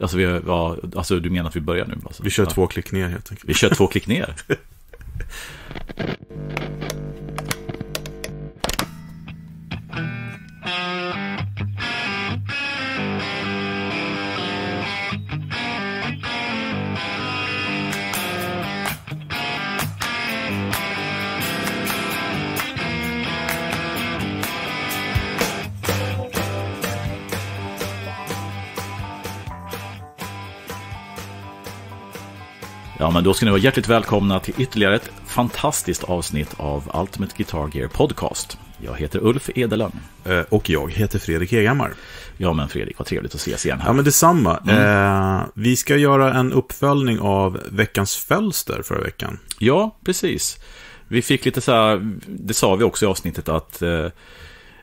Alltså, vi, ja, alltså du menar att vi börjar nu? Alltså, vi kör ja. två klick ner helt enkelt. Vi kör två klick ner. Ja, men då ska ni vara hjärtligt välkomna till ytterligare ett fantastiskt avsnitt av Ultimate Guitar Gear Podcast. Jag heter Ulf Edelön. Eh, och jag heter Fredrik Egammar. Ja, men Fredrik, vad trevligt att ses igen här. Ja, men detsamma. Mm. Eh, vi ska göra en uppföljning av veckans fölster förra veckan. Ja, precis. Vi fick lite så här, det sa vi också i avsnittet att eh,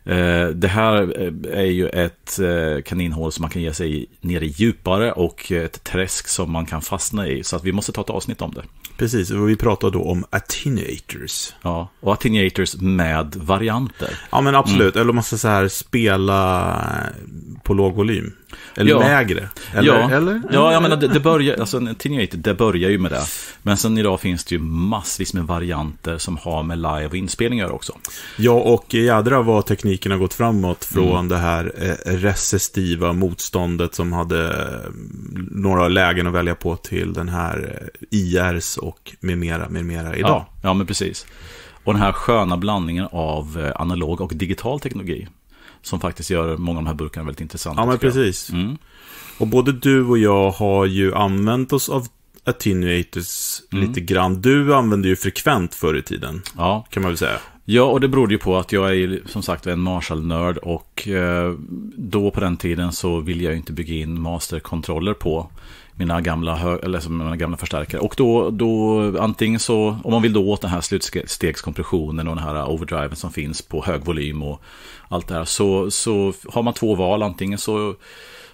Eh, det här eh, är ju ett eh, kaninhål som man kan ge sig ner i djupare och ett träsk som man kan fastna i. Så att vi måste ta ett avsnitt om det. Precis, och vi pratar då om attenuators. Ja, och attenuators med varianter. Ja, men absolut. Mm. Eller man ska så här spela på låg volym. Eller ja. lägre? Eller, ja. eller? Ja, jag menar, det, det börjar, alltså, Teenage det börjar ju med det. Men sen idag finns det ju massvis med varianter som har med live och inspelningar också. Ja, och jädra vad tekniken har gått framåt mm. från mm. det här eh, recestiva motståndet som hade mm, några lägen att välja på till den här eh, IRs och med mera, med mera idag. Ja, ja men precis. Och den här sköna blandningen av eh, analog och digital teknologi. Som faktiskt gör många av de här burkarna väldigt intressanta. Ja, men precis. Mm. Och både du och jag har ju använt oss av attenuators mm. lite grann. Du använde ju frekvent förr i tiden. Ja. Kan man väl säga. Ja, och det berodde ju på att jag är som sagt en Marshall-nörd och eh, då på den tiden så ville jag inte bygga in master-kontroller på mina gamla, eller mina gamla förstärkare. Och då, då, antingen så, om man vill då åt den här slutstegskompressionen och den här overdriven som finns på hög volym och allt det här, så, så har man två val. Antingen så,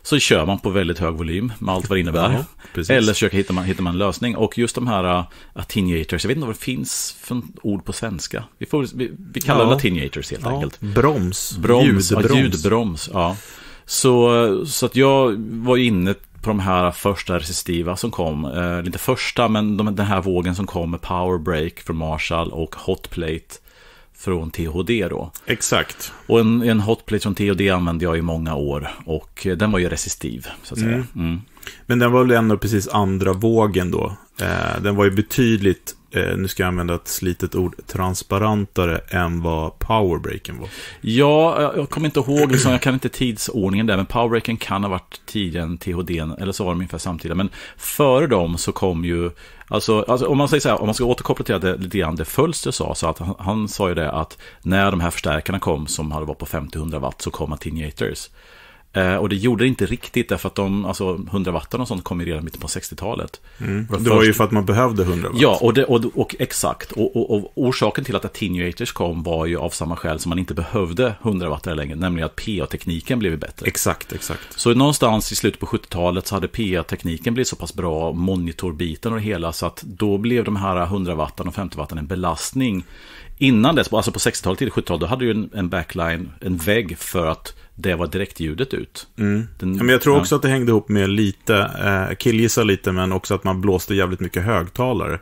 så kör man på väldigt hög volym med allt vad det innebär. Ja, eller så hitta man, hittar man en lösning. Och just de här uh, attenuators, jag vet inte vad det finns för ord på svenska. Vi, får, vi, vi kallar ja. det attenuators helt ja. enkelt. Broms, broms ljudbroms. Ja, ljudbroms. Ja. Så, så att jag var inne på de här första resistiva som kom. Eh, inte första, men de, den här vågen som kom med Power Break från Marshall och Hotplate från THD då. Exakt. Och en, en Hotplate från THD använde jag i många år och eh, den var ju resistiv, så att mm. Mm. Men den var väl ändå precis andra vågen då? Eh, den var ju betydligt, eh, nu ska jag använda ett slitet ord, transparentare än vad powerbreaken var. Ja, eh, jag kommer inte ihåg, liksom, jag kan inte tidsordningen där, men powerbreaken kan ha varit tidigare än THD, eller så var de ungefär samtidigt. Men före dem så kom ju, alltså, alltså, om man säger så här, om man ska återkoppla till det lite grann det Fölster sa, så att han, han, sa ju det att när de här förstärkarna kom som hade varit på 50-100 watt så kom attenuators. Eh, och det gjorde det inte riktigt därför att de, alltså 100 watt och sånt kom ju redan mitten på 60-talet. Mm. Det var först... ju för att man behövde 100 watt. Ja, och, det, och, och exakt. Och, och, orsaken till att attenuators kom var ju av samma skäl som man inte behövde 100 watt längre, nämligen att PA-tekniken blev bättre. Exakt, exakt. Så någonstans i slutet på 70-talet så hade PA-tekniken blivit så pass bra, monitorbiten och det hela, så att då blev de här 100 watt och 50 watt en belastning Innan dess, alltså på 60-talet till 70-talet, då hade du en, en, backline, en vägg för att det var direktljudet ut. Mm. Den, men jag tror också ja. att det hängde ihop med lite, eh, killgissa lite, men också att man blåste jävligt mycket högtalare.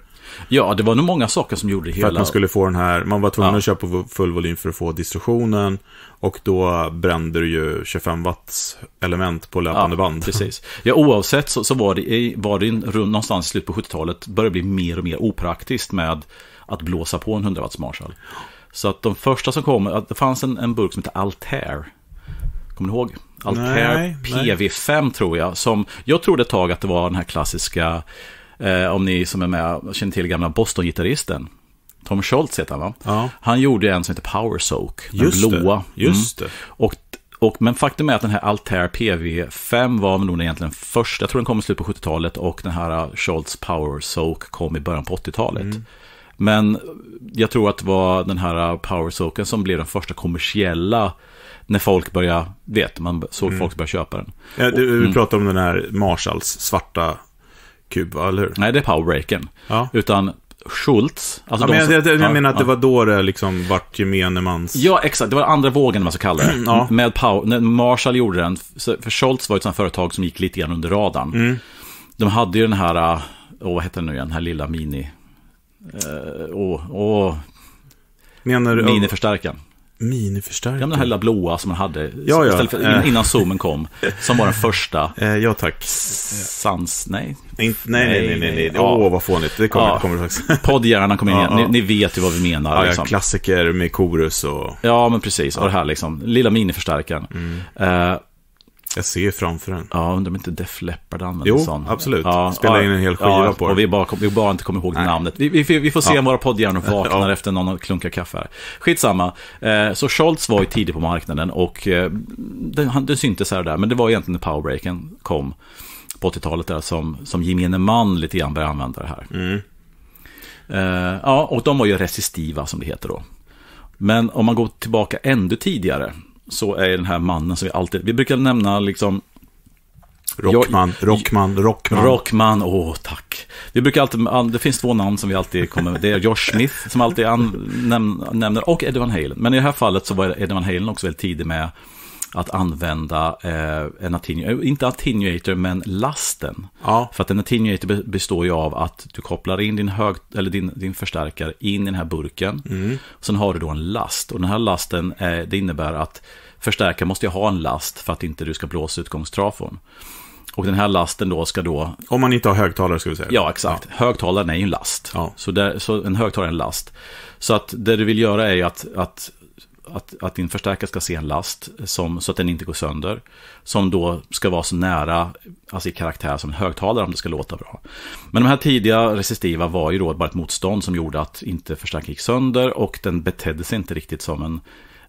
Ja, det var nog många saker som gjorde det hela. För att man skulle få den här, man var tvungen ja. att köpa full volym för att få distorsionen. Och då brände du ju 25 watts element på löpande ja, band. Precis. Ja, oavsett så, så var det, var det runt någonstans i slutet på 70-talet, började bli mer och mer opraktiskt med att blåsa på en 100 watts Marshall. Så att de första som kom, det fanns en, en burk som hette Altair. Kommer ni ihåg? Altair PV5 nej. tror jag. Som, jag trodde ett tag att det var den här klassiska, eh, om ni som är med känner till gamla Boston-gitarristen. Tom Scholtz heter han va? Ja. Han gjorde en som heter Power Soak, den just blåa. Det, mm. just mm. det. Och, och, men faktum är att den här Altair PV5 var nog egentligen först, jag tror den kom i slutet på 70-talet och den här Scholtz Power Soak kom i början på 80-talet. Mm. Men jag tror att det var den här Power Soaken som blev den första kommersiella när folk började, vet, man såg mm. folk börja köpa den. Ja, du, vi mm. pratar mm. om den här Marshalls svarta kub, eller hur? Nej, det är Powerbreaken. Ja. Utan Schultz. Alltså ja, men som, jag, jag, jag menar att det var då det liksom vart gemene mans... Ja, exakt. Det var andra vågen, man så kallar det. ja. Med Power, när Marshall gjorde den, för Schultz var ett sånt företag som gick lite grann under radarn. Mm. De hade ju den här, äh, åh, vad heter den nu igen, den här lilla mini... Eh, och, och Menar du? Miniförstärkaren. Miniförstärkare? Ja, den här lilla blåa som man hade ja, ja. För, eh. innan zoomen kom. Som var den första. Eh, ja, tack. Sans, nej. In, nej, nej, nej, nej. nej. Åh, oh, vad fånigt. Det kommer, ja. kommer faktiskt. Poddhjärnan kommer in igen. Ni, ni, vet ju vad vi menar. Ja, liksom. Klassiker med korus och... Ja, men precis. Och det här liksom, lilla miniförstärkaren. Mm. Uh, jag ser framför den. Ja, undrar om inte Def Leppard använder jo, sån. Jo, absolut. Ja, Spela ja, in en hel skiva ja, på den. Och vi bara, vi bara inte kommer ihåg Nej. namnet. Vi, vi, vi, får se om våra poddhjärnor vaknar efter någon klunka kaffe här. Skitsamma. Eh, så Scholz var ju tidig på marknaden och eh, den, syntes här och där. Men det var egentligen när powerbreaken kom på 80-talet där som, som gemene man lite grann började använda det här. Mm. Eh, ja, och de var ju resistiva som det heter då. Men om man går tillbaka ännu tidigare så är den här mannen som vi alltid, vi brukar nämna liksom Rockman, jag, Rockman, Rockman. Rockman, åh tack. Vi brukar alltid, det finns två namn som vi alltid kommer med. Det är Josh Smith som alltid an, näm, nämner och Edvin Halen. Men i det här fallet så var Edvin Halen också väldigt tidig med att använda eh, en attenuator, eh, inte attenuator men lasten. Ja. För att en attenuator består ju av att du kopplar in din, hög, eller din, din förstärkare in i den här burken. Mm. Sen har du då en last och den här lasten eh, det innebär att förstärkaren måste ha en last för att inte du ska blåsa utgångstrafon. Och den här lasten då ska då... Om man inte har högtalare ska vi säga. Ja, exakt. Ja. Högtalaren är ju en last. Ja. Så, där, så en högtalare är en last. Så att det du vill göra är ju att, att att, att din förstärkare ska se en last som, så att den inte går sönder. Som då ska vara så nära alltså i karaktär som en högtalare om det ska låta bra. Men de här tidiga resistiva var ju då bara ett motstånd som gjorde att inte förstärkaren gick sönder och den betedde sig inte riktigt som en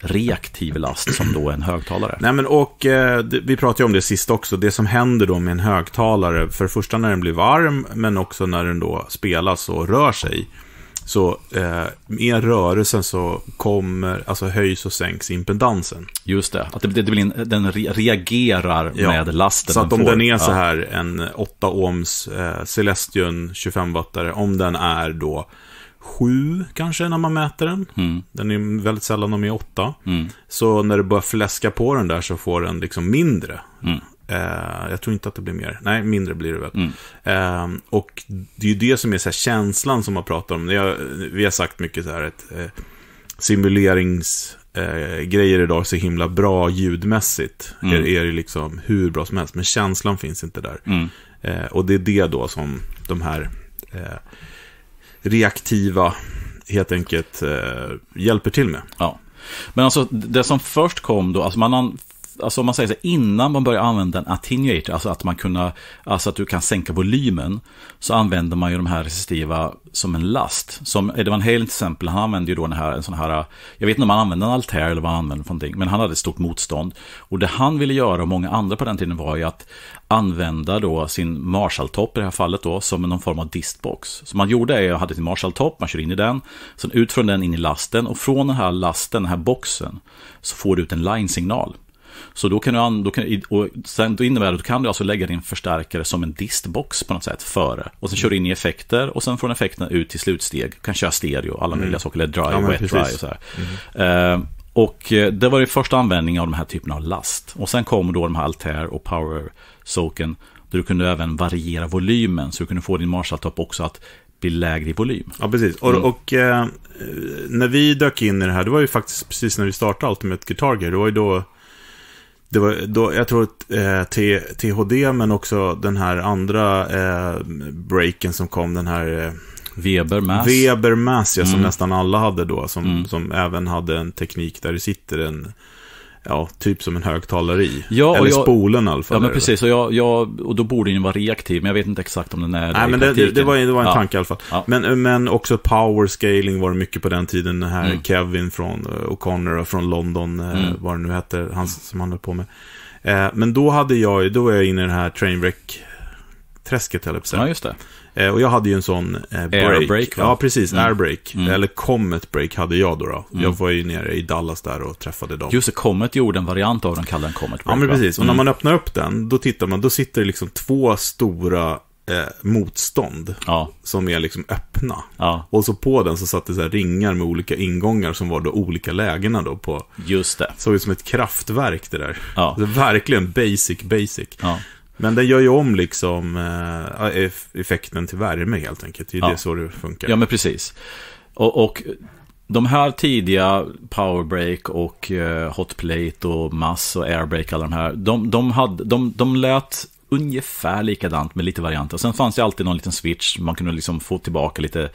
reaktiv last som då en högtalare. Nej, men och eh, vi pratade ju om det sist också, det som händer då med en högtalare, för det första när den blir varm, men också när den då spelas och rör sig, så eh, med rörelsen så kommer, alltså höjs och sänks impedansen. Just det, att det, det blir en, den reagerar ja. med lasten. Så att om får, den är ja. så här en 8 ohms eh, Celestion 25-wattare, om den är då 7 kanske när man mäter den. Mm. Den är väldigt sällan om är 8. Mm. Så när du börjar fläska på den där så får den liksom mindre. Mm. Eh, jag tror inte att det blir mer. Nej, mindre blir det väl. Mm. Eh, och det är ju det som är så här, känslan som man pratar om. vi har sagt mycket så här att eh, simuleringsgrejer idag är så himla bra ljudmässigt. Mm. Är, är det liksom hur bra som helst, men känslan finns inte där. Mm. och det är det då som de här reaktiva helt enkelt hjälper till med. Ja. Men alltså det som först kom då, alltså man alltså om man säger så, innan man börjar använda en attenuator, alltså att, man kunna, alltså att du kan sänka volymen, så använder man ju de här resistiva som en last. Som Eddie Hale till exempel, han använde ju då den här, en sån här, jag vet inte om han använde en altair eller vad han använde för någonting, men han hade ett stort motstånd. Och det han ville göra, och många andra på den tiden, var ju att använda då sin Marshall-topp i det här fallet då, som någon form av distbox. Så man gjorde det, jag hade sin Marshall-topp, man kör in i den, sen ut från den in i lasten och från den här lasten, den här boxen, så får du ut en line-signal. Så då kan du, då kan, och sen då innebär det att du kan du alltså lägga din förstärkare som en distbox på något sätt före. Och sen kör du in i effekter och sen från effekterna ut till slutsteg. Du kan köra stereo, alla möjliga mm. saker, eller dry, ja, wet precis. dry och så här. Uh, och eh, det var ju första användningen av de här typerna av last. Och sen kom då de här Altair och Power Soken. Där du kunde även variera volymen så du kunde få din Marshall-topp också att bli lägre i volym. Ja, precis. Och, mm. och eh, när vi dök in i det här, det var ju faktiskt precis när vi startade Ultimate Guitar Gear. Det var ju då det var då, jag tror att eh, THD, men också den här andra eh, breaken som kom, den här... Eh, Weber Mass. Weber Mass, ja, mm. som nästan alla hade då, som, mm. som även hade en teknik där det sitter en Ja, typ som en högtalare i. Ja, Eller jag, spolen i alla fall. Ja, men precis. Och, jag, jag, och då borde den ju vara reaktiv, men jag vet inte exakt om den är Nej, men det, det, det, var, det var en ja. tanke i alla fall. Ja. Men, men också power scaling var det mycket på den tiden. Den här mm. Kevin från eh, O'Connor från London, eh, mm. vad det nu hette, han som han höll på med. Eh, men då hade jag då var jag inne i det här trainwreck-träsket, höll jag på Ja, just det. Eh, och jag hade ju en sån eh, break. Airbrake, va? Ja, precis. Mm. Airbrake. Mm. Eller Comet Break hade jag då. då. Mm. Jag var ju nere i Dallas där och träffade dem. Just det, Comet gjorde en variant av den, kallade den Comet Break. Ja, men precis. Och när mm. man öppnar upp den, då tittar man, då sitter det liksom två stora eh, motstånd. Ja. Som är liksom öppna. Ja. Och så på den så satt det så ringar med olika ingångar som var då olika lägena då på. Just det. Såg ut som ett kraftverk det där. Ja. Det verkligen basic, basic. Ja. Men den gör ju om liksom eh, effekten till värme helt enkelt. Det är ju ja. det så det funkar. Ja, men precis. Och, och de här tidiga Powerbreak och eh, Hotplate och Mass och Airbreak, alla de här, de, de, hade, de, de lät ungefär likadant med lite varianter. Sen fanns det alltid någon liten switch, man kunde liksom få tillbaka lite,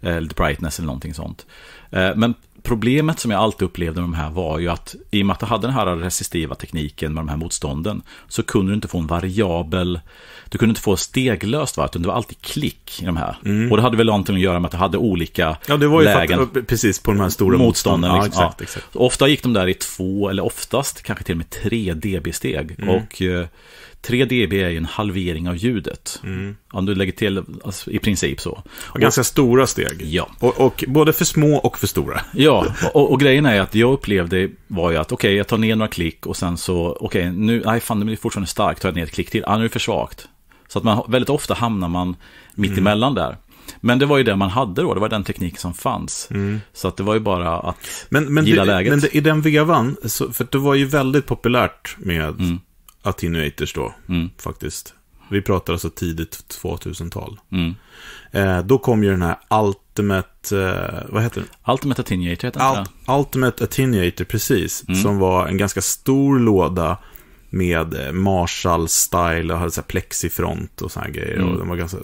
eh, lite brightness eller någonting sånt. men problemet som jag alltid upplevde med de här var ju att i och med att du hade den här resistiva tekniken med de här motstånden så kunde du inte få en variabel, du kunde inte få steglöst va, utan det var alltid klick i de här. Mm. Och det hade väl någonting att göra med att du hade olika lägen. Ja, det var ju lägen, att, precis på de här stora motstånden. motstånden liksom. ja, exakt, exakt. Ja. Ofta gick de där i två, eller oftast kanske till och med tre dB-steg. Mm. Och eh, 3 dB är ju en halvering av ljudet. Mm. Om du lägger till alltså, i princip så. Och ganska stora steg. Ja. Och, och, både för små och för stora. Ja, och, och grejen är att jag upplevde var ju att okej, okay, jag tar ner några klick och sen så, okej, okay, nu, nej fan det blir fortfarande starkt, tar jag ner ett klick till, ah, nu är det för svagt. Så att man, väldigt ofta hamnar man mitt mm. emellan där. Men det var ju det man hade då, det var den teknik som fanns. Mm. Så att det var ju bara att men, men gilla det, läget. Men det, i den vevan, så, för det var ju väldigt populärt med mm. Attenuators då, mm. faktiskt. Vi pratar alltså tidigt 2000-tal. Mm. Eh, då kom ju den här Ultimate, eh, vad heter den? Ultimate Attenuator heter den. Alt, Ultimate Attenuator, precis. Mm. Som var en ganska stor låda med eh, Marshall-style och hade så här plexifront och sådana grejer. Mm. Och den var ganska,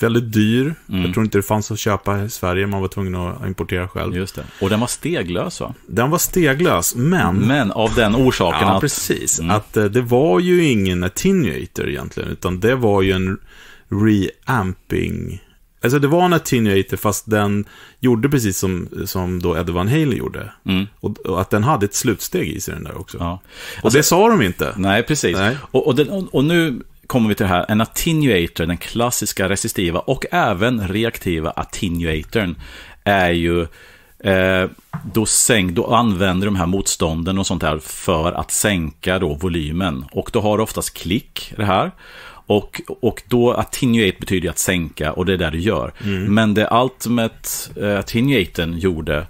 väldigt dyr. Mm. Jag tror inte det fanns att köpa i Sverige, man var tvungen att importera själv. Just det. Och den var steglös va? Den var steglös, men... Men av den orsaken ja, att... precis. Mm. Att eh, det var ju ingen attenuator egentligen, utan det var ju en reamping Alltså det var en Attenuator fast den gjorde precis som, som då Ed Van Halen gjorde. Mm. Och, och, att den hade ett slutsteg i sig den där också. Ja. Alltså, och det sa de inte. Nej, precis. Nej. Och, och, den, och, nu kommer vi till det här, en attenuator, den klassiska resistiva och även reaktiva attenuatorn är ju eh, då, sänk, då använder de här motstånden och sånt där för att sänka då volymen. Och då har du oftast klick, det här. Och, och då attenuate betyder ju att sänka och det är det du gör. Mm. Men det Ultimate uh, attenuaten gjorde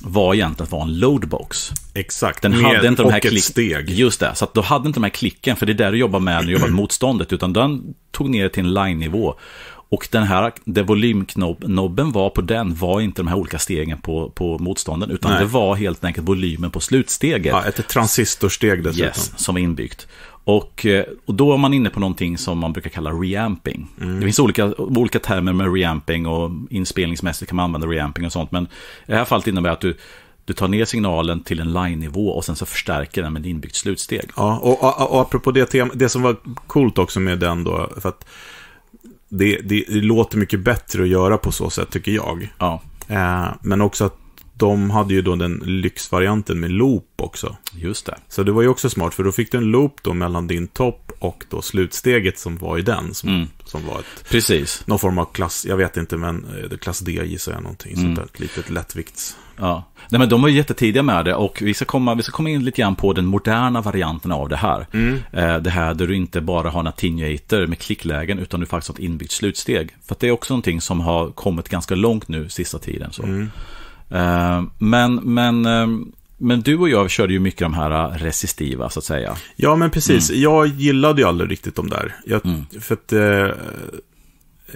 var egentligen att vara en loadbox. Exakt, den hade inte de här och klick... ett steg. Just det, så att då hade inte de här klicken, för det är där du jobbar med när du jobbar med mm. motståndet, utan den tog ner till en line-nivå. Och den här, det volymknobben var på den var inte de här olika stegen på, på motstånden, utan Nej. det var helt enkelt volymen på slutsteget. Ja, ett transistorsteg dessutom. Yes, som var inbyggt. Och, eh, och då är man inne på någonting som man brukar kalla reamping. Mm. Det finns olika, olika termer med reamping och inspelningsmässigt kan man använda reamping och sånt. Men i det här fallet innebär det att du, du tar ner signalen till en line-nivå och sen så förstärker den med inbyggt slutsteg. Ja, och, och, och apropå det det som var coolt också med den då, för att det, det, det låter mycket bättre att göra på så sätt tycker jag. Ja. Eh, men också att de hade ju då den lyxvarianten med loop också. Just det. Så det var ju också smart, för då fick du en loop då mellan din topp och då slutsteget som var i den. Som, mm. som var ett, Precis. någon form av klass, jag vet inte, men eh, klass D gissar jag någonting. Mm. Sånt där, ett litet lättvikts... Ja. Nej, men de var ju jättetidiga med det och vi ska, komma, vi ska komma in lite grann på den moderna varianten av det här. Mm. Eh, det här där du inte bara har natinjator med klicklägen utan du faktiskt har ett inbyggt slutsteg. För att det är också någonting som har kommit ganska långt nu sista tiden. Så. Mm. Eh, men, men, eh, men du och jag körde ju mycket de här eh, resistiva, så att säga. Ja, men precis. Mm. Jag gillade ju aldrig riktigt de där. Jag, mm. För att eh,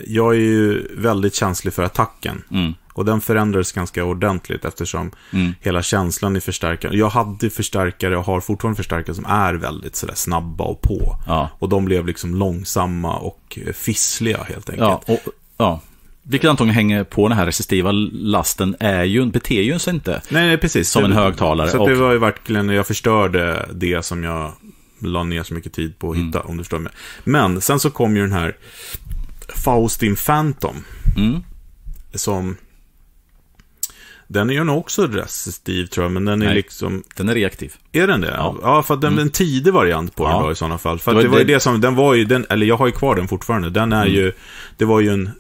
jag är ju väldigt känslig för attacken. Mm. Och den förändrades ganska ordentligt eftersom mm. hela känslan i förstärkaren. Jag hade förstärkare och har fortfarande förstärkare som är väldigt sådär snabba och på. Ja. Och de blev liksom långsamma och fissliga helt enkelt. Ja, och, ja vilket antagligen hänger på den här resistiva lasten, är ju, beter ju sig inte Nej, precis. som en högtalare. Så och... det var ju verkligen, jag förstörde det som jag la ner så mycket tid på att hitta, mm. om du förstår mig. Men sen så kom ju den här Faustin Phantom. Mm. Som... Den är ju också resistiv tror jag, men den är Nej, liksom... Den är reaktiv. Är den det? Ja, ja för att den är mm. en tidig variant på ja. den då i sådana fall. För det var, det var ju det som, den var ju, den, eller jag har ju kvar den fortfarande, den är mm. ju, det var ju en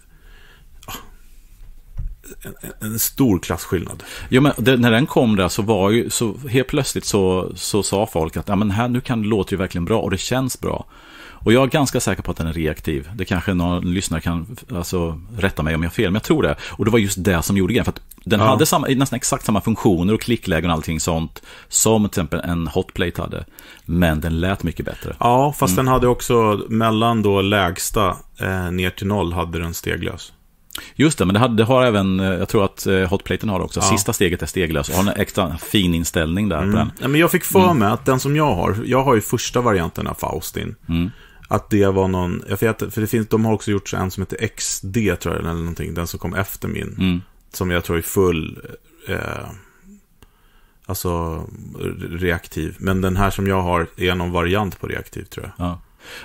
en, en stor klasskillnad. Jo, men det, när den kom där så var ju, så helt plötsligt så, så sa folk att ja, men här, nu kan, det låter ju verkligen bra och det känns bra. Och jag är ganska säker på att den är reaktiv. Det kanske någon lyssnare kan alltså, rätta mig om jag har fel, men jag tror det. Och det var just det som gjorde grejen. För att den ja. hade samma, nästan exakt samma funktioner och klicklägen och allting sånt som till exempel en hotplate hade. Men den lät mycket bättre. Ja, fast mm. den hade också mellan då lägsta eh, ner till noll hade den steglös. Just det, men det, hade, det har även, eh, jag tror att eh, hotplaten har det också. Ja. Sista steget är steglös och har en extra fin inställning där mm. på den. Ja, men jag fick för mm. mig mm. att den som jag har, jag har ju första varianten av Faustin. Mm. Att det var någon, för det finns, de har också gjort en som heter XD tror jag, eller någonting, den som kom efter min. Mm. Som jag tror är full, eh, alltså reaktiv. Men den här som jag har är någon variant på reaktiv tror jag. Ja.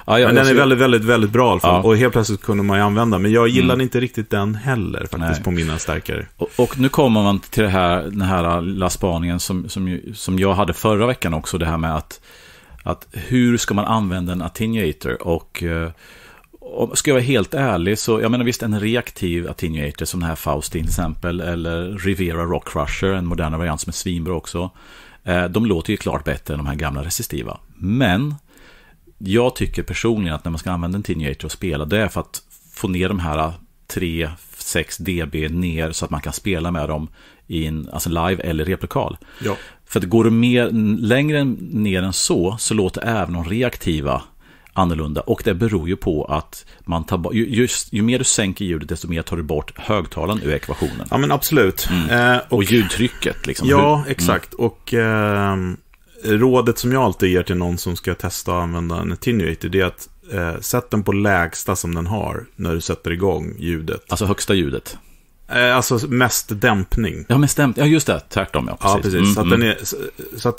Ja, jag, men den är väldigt, väldigt, väldigt bra i alla fall. Ja. Och helt plötsligt kunde man ju använda. Men jag gillade mm. inte riktigt den heller faktiskt Nej. på mina stärkare. Och, och, nu kommer man till det här, den här lilla spaningen som, som, som jag hade förra veckan också. Det här med att, att hur ska man använda en attenuator? Och eh, om, ska jag vara helt ärlig så, jag menar visst en reaktiv attenuator som den här Faustin till exempel, eller Rivera Rock Crusher, en modernare variant som är svinbra också. Eh, de låter ju klart bättre än de här gamla resistiva. Men jag tycker personligen att när man ska använda en Teenager och spela, det är för att få ner de här 3-6 äh, dB ner så att man kan spela med dem i en alltså live eller replokal. Ja. För att går du mer, längre ner än så, så låter även de reaktiva annorlunda. Och det beror ju på att man tar bort, ju, ju, mer du sänker ljudet, desto mer tar du bort högtalaren ur ekvationen. Ja, men absolut. Mm. Eh, och, och ljudtrycket, liksom. Ja, mm. exakt. Mm. Och... Eh rådet som jag alltid ger till någon som ska testa att använda en attenuator, det är att eh, sätt den på lägsta som den har när du sätter igång ljudet. Alltså högsta ljudet? Eh, alltså mest dämpning. Ja, mest dämpning. Ja, just det. Tvärtom, ja. Precis. så, att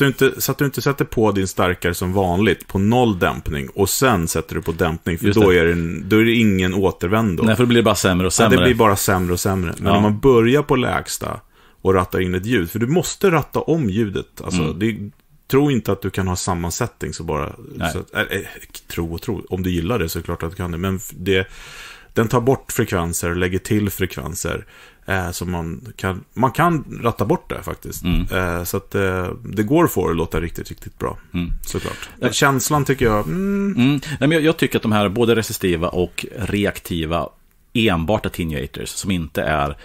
du inte, sätter på din starkare som vanligt på noll dämpning och sen sätter du på dämpning, för då är, det, då är det ingen återvändo. Nej, för då blir det bara sämre och sämre. Ja, det blir bara sämre och sämre. Men ja. om man börjar på lägsta, och rattar in ett ljud. För du måste ratta om ljudet. Alltså, mm. det, tro inte att du kan ha samma setting så bara... Så att, äh, tro och tro. Om du gillar det så är det klart att du kan det. Men det, den tar bort frekvenser lägger till frekvenser. Eh, så man kan, man kan ratta bort det faktiskt. Mm. Eh, så att eh, det går att få det att låta riktigt, riktigt bra. Mm. Såklart. Ja. Känslan tycker jag... Mm. Mm. Nej, men jag tycker att de här både resistiva och reaktiva enbart attenuators som inte är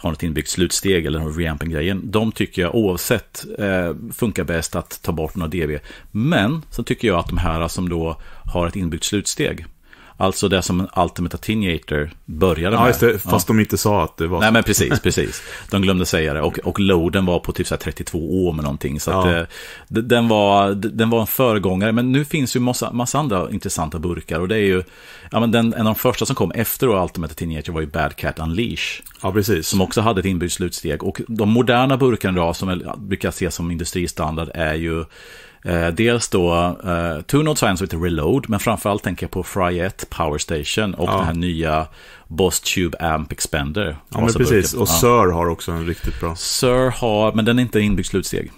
har något inbyggt slutsteg eller har reamping-grejen. De tycker jag oavsett eh, funkar bäst att ta bort några DB. Men så tycker jag att de här som då har ett inbyggt slutsteg Alltså det som en Ultimate Attenuator började med. Ja, just det, fast ja. de inte sa att det var Nej, men precis, precis. De glömde säga det. Och, och loaden var på typ så 32 år med någonting. Så ja. att, eh, den, var, den var en föregångare. Men nu finns ju massa, massa andra intressanta burkar. Och det är ju, ja, men den, en av de första som kom efter Ultimate Attenuator var ju Bad Cat Unleash. Ja, precis. Som också hade ett inbyggt slutsteg. Och de moderna burkarna idag, som brukar ses som industristandard, är ju Eh, dels då eh, Two Note Science heter Reload, men framförallt tänker jag på Fry 1 Power Station och ja. den här nya Boss Tube Amp Expender. Ja, alltså men precis. Liksom- och Sir har också en riktigt bra. Sir har, men den är inte inbyggd slutsteg.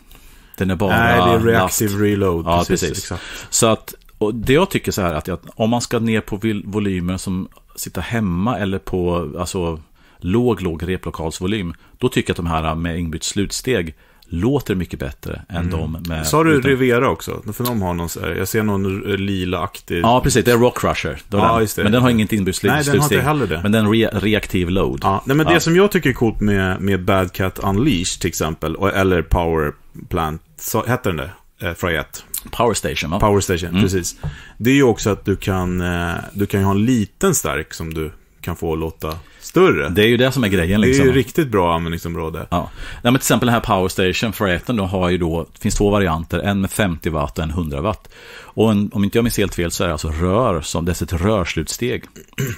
Den är bara... Nej, det är Reactive last. Reload. Ja, precis. precis. Exakt. Så att, och det jag tycker så här att jag, om man ska ner på volymer som sitter hemma eller på, alltså låg, låg replokalsvolym, då tycker jag att de här med inbyggt slutsteg låter mycket bättre än mm. de med... Sa du utan... Rivera också? För de har någon, jag ser någon lila-aktig... Ja, precis. Det är Rock Crusher. Ja, just det. Men den har inget inbyggd Nej, den har inte heller det. Men den re reaktiv load. Ja. Nej, men ja. det som jag tycker är coolt med, med Bad Cat Unleashed till exempel, eller Power Plant, så, hette den det? Eh, Fryette. Power Station, va? Power Station, mm. precis. Det är ju också att du kan, eh, du kan ha en liten stark som du kan få låta större. Det är ju det som är grejen. Liksom. Det är ju liksom. riktigt bra användningsområde. Ja. ja men till exempel den här Powerstation, Station Fräten, då har ju då, det finns två varianter, en med 50 watt och en 100 watt. Och en, om inte jag minns helt fel så är det alltså rör, som, det är ett rörslutsteg.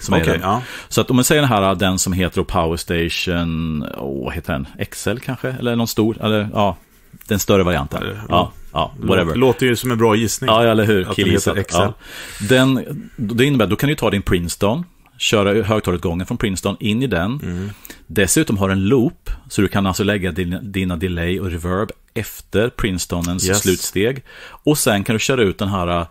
Som okay, ja. Så att om man säger den här, den som heter Powerstation, Station, heter den? XL kanske? Eller någon stor, eller ja, den större varianten. Ja, ja, whatever. Låter ju som en bra gissning. Ja, eller hur. Att den heter XL. Ja. Den, det innebär, då kan du ta din Princeton, köra högtalarutgången från Princeton in i den. Mm. Dessutom har den loop, så du kan alltså lägga dina, dina delay och reverb efter Princetonens yes. slutsteg. Och sen kan du köra ut den här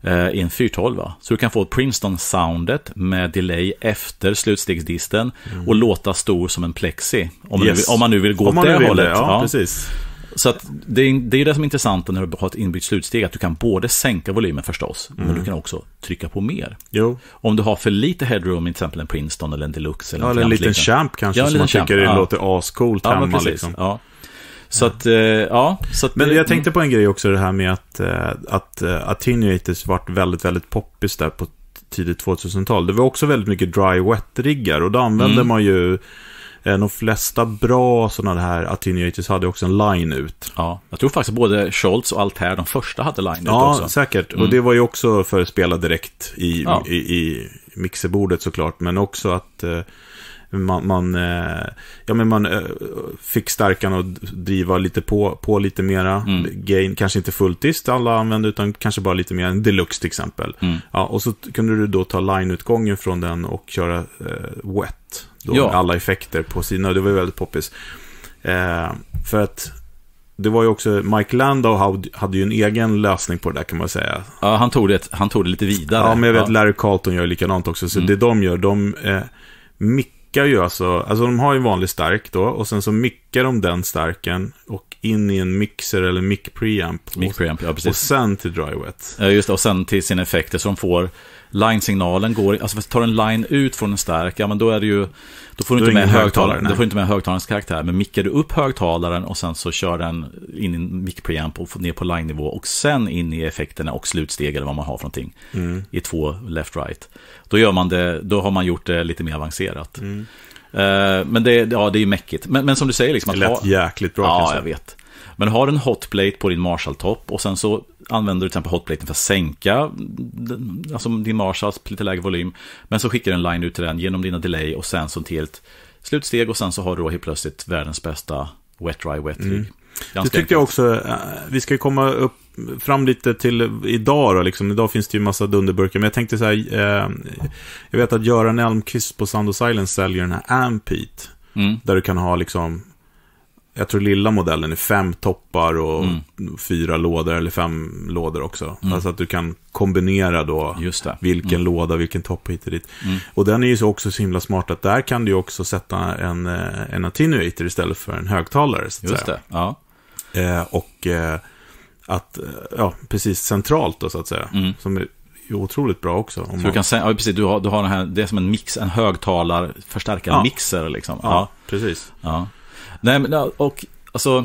eh, i en 412. Så du kan få Princeton-soundet med delay efter slutstegsdisten mm. och låta stor som en plexi. Om, yes. man, nu, om man nu vill gå åt det hållet. Det, ja, ja. Precis. Så att det, är, det är det som är intressant när du har ett inbyggt slutsteg, att du kan både sänka volymen förstås, mm. men du mm. kan också trycka på mer. Jo. Om du har för lite headroom, till exempel en Princeton eller en Deluxe. Eller, ja, eller en liten champ kanske, ja, som man tycker ja. låter ascoolt ja, hemma. Liksom. Ja. Så att, eh, ja. Så att men jag tänkte på en grej också, det här med att, eh, att uh, eh, Attenuators vart väldigt, väldigt poppis där på tidigt 2000-tal. Det var också väldigt mycket dry wet-riggar och då använde mm. man ju Eh, de flesta bra sådana här attenuators hade också en line ut. Ja, jag tror faktiskt både Scholz och Altair, de första hade line ja, ut också. Ja, säkert. Mm. Och det var ju också för att spela direkt i, ja. i, i mixerbordet såklart, men också att eh, man, man eh, ja, men man eh, fick stärkan att driva lite på, på lite mera. Mm. Gain, kanske inte fullt fulltist alla använde, utan kanske bara lite mer. En deluxe till exempel. Mm. Ja, och så kunde du då ta line-utgången från den och köra eh, wet. Då, ja. Alla effekter på sina, det var ju väldigt poppis. Eh, för att det var ju också, Mike Landau hade ju en egen lösning på det där kan man säga. Ja, han tog det, han tog det lite vidare. Ja, men jag vet ja. Larry Carlton gör likadant också. Så mm. det de gör, de eh, mic mickar ju alltså, alltså de har ju en vanlig stark då och sen så mickar de den starken och in i en mixer eller mic preamp. Mic preamp, ja precis. Och sen till dry wet. Ja just det, och sen till sin effekter som får line-signalen går, alltså tar en line ut från en stärk, ja men då är det ju, då får du, inte, med högtalaren, då får du inte med högtalarens karaktär, men mickar du upp högtalaren och sen så kör den in i en mic preamp och ner på line-nivå och sen in i effekterna och slutsteg eller vad man har för någonting mm. i två left-right. Då gör man det, då har man gjort det lite mer avancerat. Mm. Uh, men det, ja, det är ju mäckigt. Men, men som du säger, liksom att det lät ha... jäkligt bra. Ja, jag vet. Men har en hotplate på din Marshall-topp och sen så använder du till exempel hotplaten för att sänka alltså din Marshalls på lite lägre volym. Men så skickar du en line ut till den genom dina delay och sen som till ett slutsteg och sen så har du då helt plötsligt världens bästa wet dry wet mm. Det tycker jag också, eh, vi ska komma upp fram lite till idag då, liksom. Idag finns det ju massa dunderburkar, men jag tänkte så här, eh, jag vet att Göran Elmqvist på Sound of Silence säljer den här Ampete. Mm. Där du kan ha liksom jag tror lilla modellen är fem toppar och mm. fyra lådor eller fem lådor också. Mm. Alltså att du kan kombinera då Just det. vilken mm. låda, vilken topp hit och dit. Mm. Och den är ju också så himla smart att där kan du också sätta en, eh, en attenuator istället för en högtalare. Så Just det, ja. Eh, och eh, att, eh, ja, precis centralt då så att säga. Mm. Som är, otroligt bra också. Om du, kan, ja, precis, du, har, du har den här, det är som en mix, en högtalarförstärkarmixer. Ja. Mixer, liksom. ja. ja, precis. Ja. Nej, men och alltså,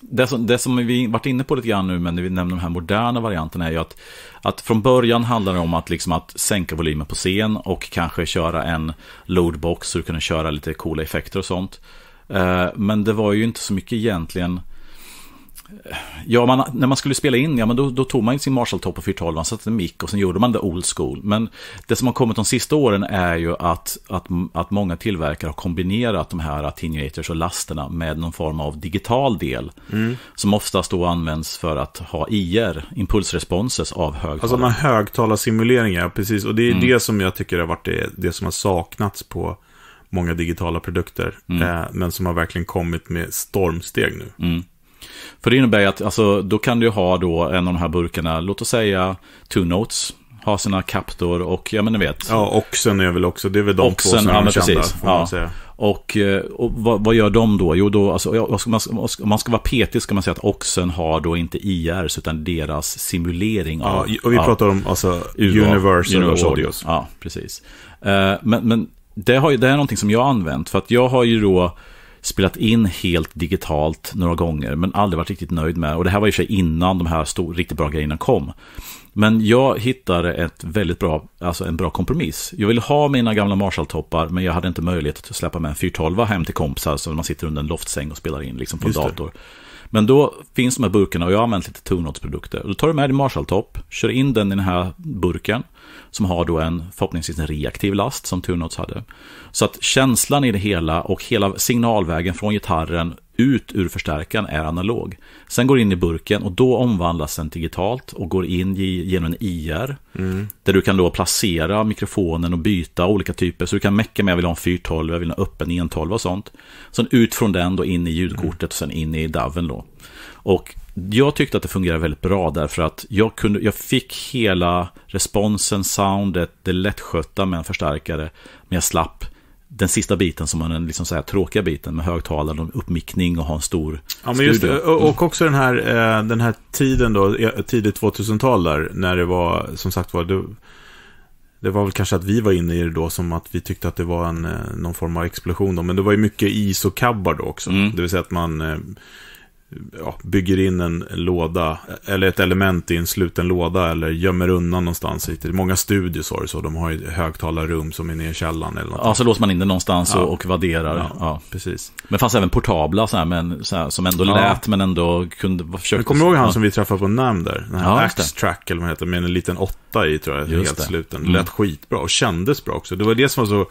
det som, det som vi varit inne på lite grann nu, men när vi nämner de här moderna varianterna, är ju att, att från början handlar det om att, liksom att sänka volymen på scen och kanske köra en loadbox så du kunde köra lite coola effekter och sånt. Eh, men det var ju inte så mycket egentligen Ja, man, när man skulle spela in, ja men då, då tog man sin Marshall-topp på 412, satte en mick och sen gjorde man det old school. Men det som har kommit de sista åren är ju att, att, att många tillverkare har kombinerat de här attenuators och lasterna med någon form av digital del. Mm. Som oftast då används för att ha IR, impulsresponses av högtalare. Alltså de här högtalarsimuleringar, precis. Och det är mm. det som jag tycker har varit det, det som har saknats på många digitala produkter. Mm. Eh, men som har verkligen kommit med stormsteg nu. Mm. För det innebär att alltså, då kan du ha då en av de här burkarna, låt oss säga two notes, ha sina kaptor och ja men ni vet. Ja, oxen är väl också, det är väl de oxen, två som ja, är kända precis. får man säga. Och, eh, och vad, vad, gör de då? Jo, då, alltså, om man, ska, vara petig ska man säga att oxen har då inte IRs utan deras simulering ja, av... och vi pratar om alltså, Universal, Universal Audios. Ja, precis. Eh, men, men det, har, det är någonting som jag har använt. För att jag har ju då spelat in helt digitalt några gånger men aldrig varit riktigt nöjd med. Och det här var i och för sig innan de här stor, riktigt bra grejerna kom. Men jag hittade ett väldigt bra, alltså en bra kompromiss. Jag ville ha mina gamla Marshall-toppar men jag hade inte möjlighet att släppa med en 412 hem till kompisar så man sitter under en loftsäng och spelar in liksom på en dator. Men då finns de här burkarna och jag har använt lite tonåtsprodukter. Då tar du med din Marshall-topp, kör in den i den här burken som har då en förhoppningsvis en reaktiv last som Two hade. Så att känslan i det hela och hela signalvägen från gitarren ut ur förstärkaren är analog. Sen går in i burken och då omvandlas den digitalt och går in genom en IR. Mm. Där du kan då placera mikrofonen och byta olika typer. Så du kan mecka med, jag vill ha en 412, jag vill ha en öppen 112 och sånt. Sen ut från den då in i ljudkortet och sen in i DAVen då. Och jag tyckte att det fungerade väldigt bra därför att jag, kunde, jag fick hela responsen, soundet, det lättskötta med en förstärkare. Men jag slapp den sista biten som är den liksom så här tråkiga biten med högtalare och uppmickning och ha en stor ja, men just, studio. Och, och mm. också den här, eh, den här tiden då, eh, tidigt 2000-tal där, när det var, som sagt var, det, det var väl kanske att vi var inne i det då som att vi tyckte att det var en, eh, någon form av explosion då, men det var ju mycket is och kabbar då också. Mm. Det vill säga att man ja, bygger in en låda eller ett element i en sluten låda eller gömmer undan någonstans. Många studios har det så, de har ju högtalarrum som är nere i källaren. Eller Ja, så låser man in det någonstans ja. och, vadderar. Ja, ja. Precis. Men fanns även portabla så här, men, så här, som ändå ja. lät men ändå kunde... Försökte, kommer du ihåg han som vi träffade på NAM där? Den här Axe Track eller vad heter, med en liten åtta i tror jag, just helt det. sluten. Det mm. lät mm. skitbra och kändes bra också. Det var det som var så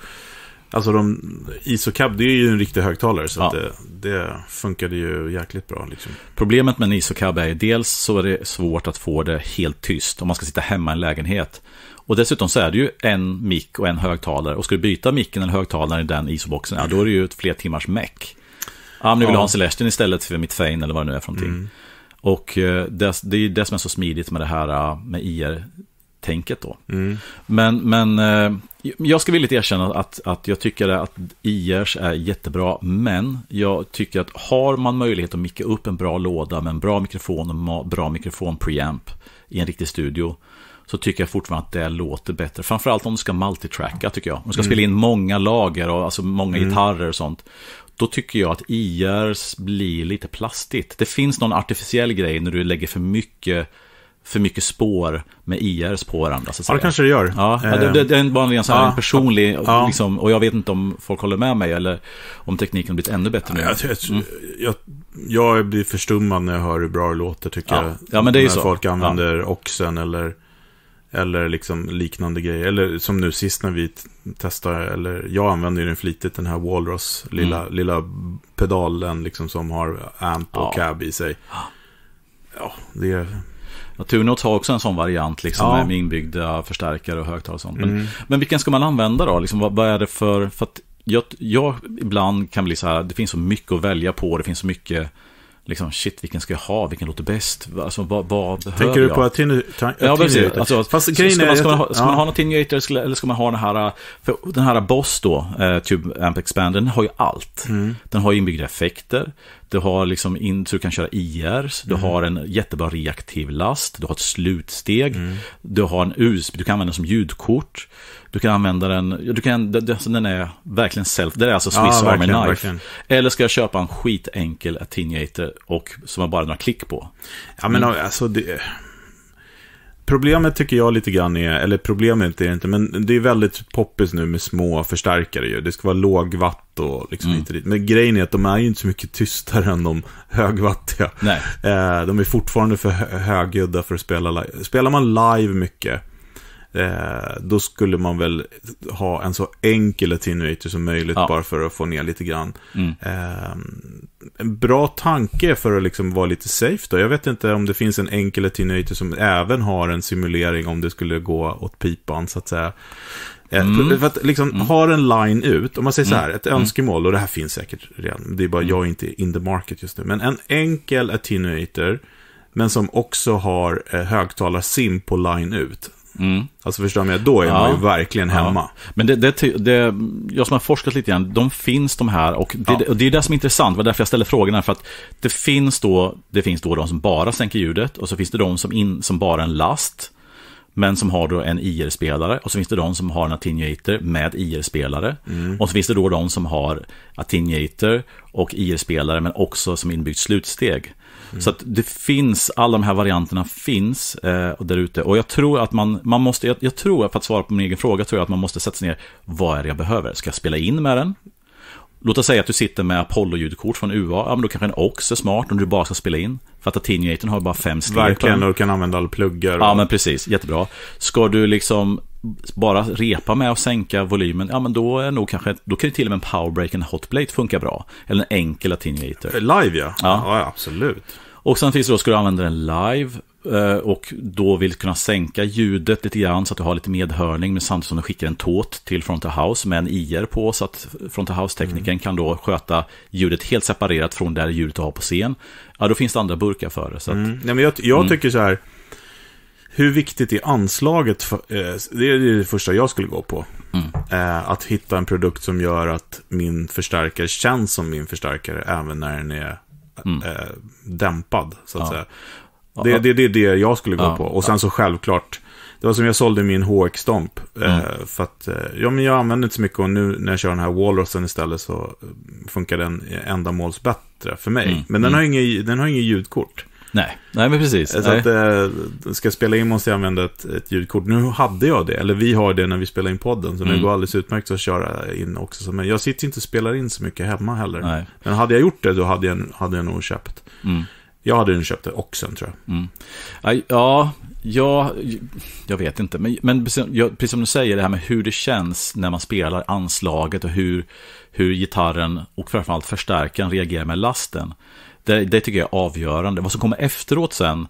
Alltså de, iso det är ju en riktig högtalare så ja. det, det funkade ju jäkligt bra. Liksom. Problemet med en ISOCAB är ju dels så är det svårt att få det helt tyst om man ska sitta hemma i en lägenhet. Och dessutom så är det ju en mick och en högtalare och ska du byta micken eller högtalaren i den ISO-boxen, ja, då är det ju ett fler timmars meck. Ja, ah, nu vill jag ha en Celestion istället för mitt Fane eller vad det nu är för någonting. Mm. Och eh, det, det är ju det som är så smidigt med det här eh, med IR tänket då. Mm. Men, men eh, jag ska villigt erkänna att, att jag tycker att IRs är jättebra, men jag tycker att har man möjlighet att micka upp en bra låda med en bra mikrofon och bra mikrofon preamp i en riktig studio, så tycker jag fortfarande att det låter bättre. Framförallt om du ska multitracka tycker jag. Om du ska mm. spela in många lager och alltså många mm. gitarrer och sånt. Då tycker jag att IRs blir lite plastigt. Det finns någon artificiell grej när du lägger för mycket för mycket spår med IR på varandra. Så att säga. Ja, det kanske det gör. Ja, det, det, var en, sån här ja, personlig, ja. Liksom, och jag vet inte om folk håller med mig eller om tekniken blivit ännu bättre nu. Jag, jag, mm. jag, jag blir förstummad när jag hör hur bra det låter, tycker ja. jag. Ja, men det är ju så. när folk använder ja. oxen eller, eller liksom liknande grejer. Eller som nu sist när vi testade, eller jag använder ju den flitigt, den här Walrus, lilla, mm. lilla pedalen liksom som har amp och cab i sig. Ja, det är och Tunotes har också en sån variant liksom, ja. med inbyggda förstärkare och högtalare och sånt. Men, mm. men vilken ska man använda då? Liksom, vad, vad är det för... för att jag, jag ibland kan bli så här, det finns så mycket att välja på, det finns så mycket liksom, shit, vilken ska jag ha, vilken låter bäst, alltså, vad, vad Tänker jag? du på att ta attenuator? Ja, precis. Alltså, Fast ska, man, ska, man, ha, ska ja. man ha en attenuator eller ska man ha den här, för den här Boss då, eh, Tube Amp Expander, den har ju allt. Mm. Den har inbyggda effekter, du har liksom in, så du kan köra IR, du mm. har en jättebra reaktiv last, du har ett slutsteg, mm. du har en USB, du kan använda den som ljudkort, du kan använda den, du kan, alltså den är verkligen self, det är alltså Swiss ja, Army Knife. Verkligen. Eller ska jag köpa en skitenkel attenuator och som har bara några klick på? Ja men mm. alltså det Problemet tycker jag lite grann är, eller problemet är det inte, men det är väldigt poppis nu med små förstärkare ju. Det ska vara lågvatt och liksom mm. dit. Men grejen är att de är ju inte så mycket tystare än de högvattiga. Nej. Eh, de är fortfarande för högljudda för att spela live. Spelar man live mycket, Eh, då skulle man väl ha en så enkel attenuator som möjligt ja. bara för att få ner lite grann. Mm. Eh, en bra tanke för att liksom vara lite safe då. Jag vet inte om det finns en enkel attenuator som även har en simulering om det skulle gå åt pipan så att säga. Eh, mm. För att liksom mm. ha en line ut, om man säger så här, mm. ett önskemål, och det här finns säkert redan, det är bara mm. jag är inte in the market just nu, men en enkel attenuator, men som också har eh, högtalarsim på line ut. Mm. Alltså förstår jag, då är ja. man ju verkligen hemma. Ja. Men det, det, det, jag som har forskat lite grann, de finns de här och det, ja. och det är det som är intressant, det var därför jag ställde frågan här, för att det finns då, det finns då de som bara sänker ljudet och så finns det de som, in, som bara en last, men som har då en IR-spelare och så finns det de som har en attenuator med IR-spelare mm. och så finns det då de som har attenuator och IR-spelare men också som inbyggt slutsteg. Mm. Så att det finns, alla de här varianterna finns eh, där ute. Och jag tror att man, man måste, jag, jag, tror, för att svara på min egen fråga, tror jag att man måste sätta sig ner, vad är det jag behöver? Ska jag spela in med den? Låt oss säga att du sitter med Apollo-ljudkort från UA, ja men då kanske en OX är smart om du bara ska spela in. För att Attenuatorn har bara fem steg. Verkligen, och du kan använda alla pluggar. Och... Ja, men precis. Jättebra. Ska du liksom bara repa med att sänka volymen, ja men då är nog kanske, då kan ju till och med en powerbreak, en hotplate funka bra. Eller en enkel attenuator. Live ja. ja. ja, absolut. Och sen finns det då, ska du använda den live, eh, och då vill kunna sänka ljudet lite grann så att du har lite medhörning men samtidigt som du skickar en tåt till Front of House med en IR på så att Front of house tekniken mm. kan då sköta ljudet helt separerat från det ljudet du har på scen. Ja, då finns det andra burkar för det. Att, mm. Nej, men jag, jag mm. tycker så här, hur viktigt är anslaget? För, eh, det är det första jag skulle gå på. Mm. Eh, att hitta en produkt som gör att min förstärkare känns som min förstärkare även när den är mm. Eh, dämpad, så att ja. säga. Det, det, det är det jag skulle gå ja. på. Och sen så självklart, det var som jag sålde min HX-stomp. Mm. För ja jag använder inte så mycket och nu när jag kör den här Walrusen istället så funkar den ändamåls bättre för mig. Mm. Men den mm. har, ingen, den har ingen ljudkort. Nej, nej men precis. Så nej. att, eh, ska jag spela in måste jag använda ett, ett, ljudkort. Nu hade jag det, eller vi har det när vi spelar in podden, så mm. det går alldeles utmärkt att köra in också. Men jag sitter inte och spelar in så mycket hemma heller. Nej. Men hade jag gjort det, då hade jag, hade jag nog köpt. Mm. Jag hade nog köpt det också, tror jag. Mm. Ja, Ja, jag vet inte. Men, men precis som du säger, det här med hur det känns när man spelar anslaget och hur, hur gitarren och framförallt förstärkaren reagerar med lasten. Det, det tycker jag är avgörande. Vad som kommer efteråt sen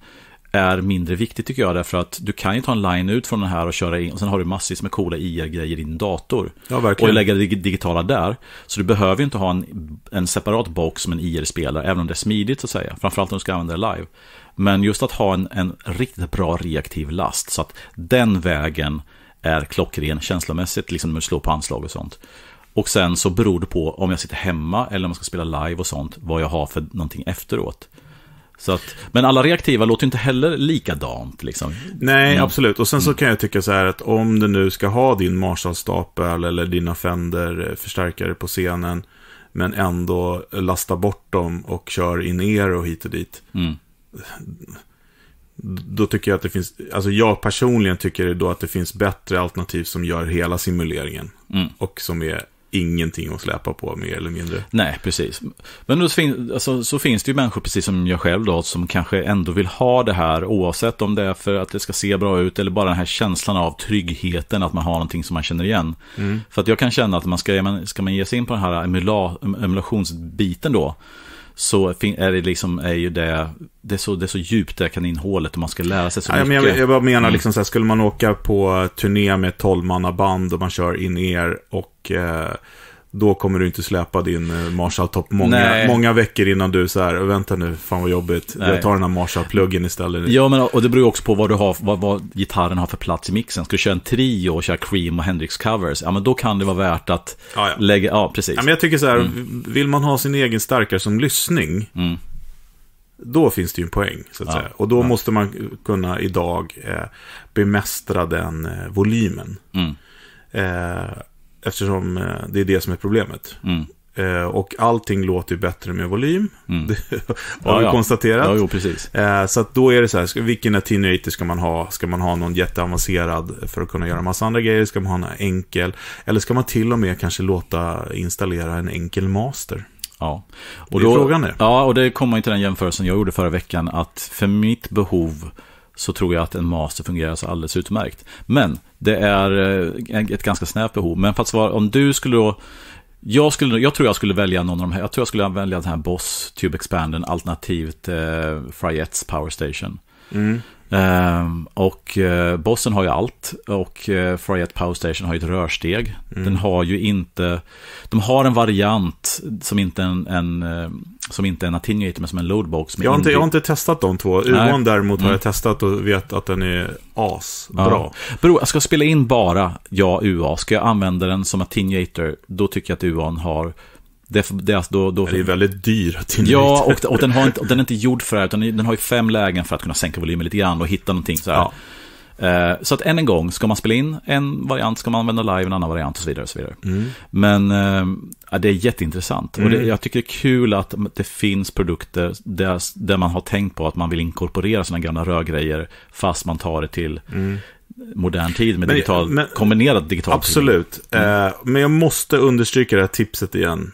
är mindre viktigt tycker jag, därför att du kan ju ta en line ut från den här och köra in, och sen har du massvis med coola IR-grejer i din dator. Ja, och lägga det digitala där. Så du behöver inte ha en, en separat box med en IR-spelare, även om det är smidigt så att säga. Framförallt om du ska använda det live. Men just att ha en, en riktigt bra reaktiv last, så att den vägen är klockren känslomässigt, liksom när du slår på anslag och sånt. Och sen så beror det på om jag sitter hemma eller om jag ska spela live och sånt, vad jag har för någonting efteråt. Så att, men alla reaktiva låter inte heller likadant. Liksom. Nej, mm. absolut. Och sen så mm. kan jag tycka så här att om du nu ska ha din Marshall-stapel eller dina Fender-förstärkare på scenen, men ändå lasta bort dem och kör in er och hit och dit. Mm. Då tycker jag att det finns, alltså jag personligen tycker då att det finns bättre alternativ som gör hela simuleringen. Mm. Och som är ingenting att släpa på mer eller mindre. Nej, precis. Men då fin alltså, så finns det ju människor, precis som jag själv då, som kanske ändå vill ha det här, oavsett om det är för att det ska se bra ut eller bara den här känslan av tryggheten, att man har någonting som man känner igen. Mm. För att jag kan känna att man ska, ska man ge sig in på den här emula emulationsbiten då, så är det liksom, är ju det, det är så, det är så djupt det kaninhålet och man ska lära sig så mycket. Ja, men jag, jag bara menar, mm. liksom, så här, skulle man åka på turné med ett tolvmannaband och man kör in er och eh, då kommer du inte släpa din eh, Marshall-topp många, många veckor innan du säger här, vänta nu, fan vad jobbigt, Nej. jag tar den här Marshall-pluggen istället. Ja, men och det beror ju också på vad du har, vad, vad, gitarren har för plats i mixen. Ska du köra en trio och köra Cream och Hendrix-covers, ja men då kan det vara värt att ja, ja. lägga, ja precis. Ja, men jag tycker så här, mm. vill man ha sin egen starkare som lyssning, mm. då finns det ju en poäng, så att ja. säga. Och då måste man kunna idag eh, bemästra den eh, volymen. Mm. Eh, Eftersom eh, det är det som är problemet. Mm. Eh, och allting låter ju bättre med volym. Mm. Det har ja, vi ja. konstaterat. Ja, jo, precis. Eh, så då är det så här, ska, vilken attenuator ska man ha? Ska man ha någon jätteavancerad för att kunna göra massa andra grejer? Ska man ha en enkel? Eller ska man till och med kanske låta installera en enkel master? Ja, och det är då, frågan är. Ja, och det kommer ju till den jämförelsen jag gjorde förra veckan, att för mitt behov så tror jag att en master fungerar så alldeles utmärkt. Men det är eh, ett ganska snävt behov. Men för att svara, om du skulle då jag, skulle, jag tror jag skulle välja någon av de här. Jag tror jag skulle välja den här Boss Tube Expanden alternativt eh, Fryettes Power Station. Mm. Ehm, och eh, bossen har ju allt och uh, Fryat Power Station har ju ett rörsteg. Mm. Den har ju inte, de har en variant som inte en, en eh, som inte är en attenuator men som en loadbox. Jag har, inte, jag har inte testat de två. Ubon däremot mm. har jag mm. testat och vet att den är asbra. Ja. Bro, jag ska spela in bara ja UA. Ska jag använda den som attenuator, då tycker jag att UAn har det, det, alltså då, då... det är väldigt dyr dynamit. Ja, och, och, den, har inte, den är inte gjord för det här, utan den har ju fem lägen för att kunna sänka volymen lite grann och hitta någonting så här. Ja. Eh, så att än en gång, ska man spela in en variant ska man använda live en annan variant och så vidare. Och så vidare. Mm. Men eh, ja, det är jätteintressant. Mm. Och det, mm. jag tycker det är kul att det finns produkter där, där man har tänkt på att man vill inkorporera sina gamla rödgrejer fast man tar det till mm modern tid med men, digital, men, kombinerat digitalt. Absolut, mm. eh, men jag måste understryka det här tipset igen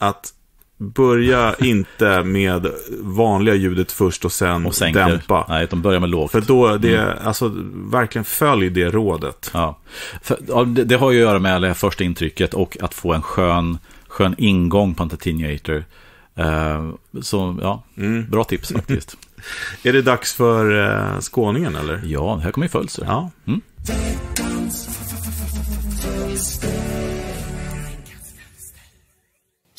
att börja inte med vanliga ljudet först och sen och dämpa. Nej, utan börja med lågt. För då, det, mm. alltså, verkligen följ det rådet. Ja. För, ja, det, det, har ju att göra med det första intrycket och att få en skön, skön ingång på en Teenager. Uh, så ja, mm. bra tips faktiskt. Är det dags för uh, skåningen eller? Ja, här kommer ju följser. Ja. Mm.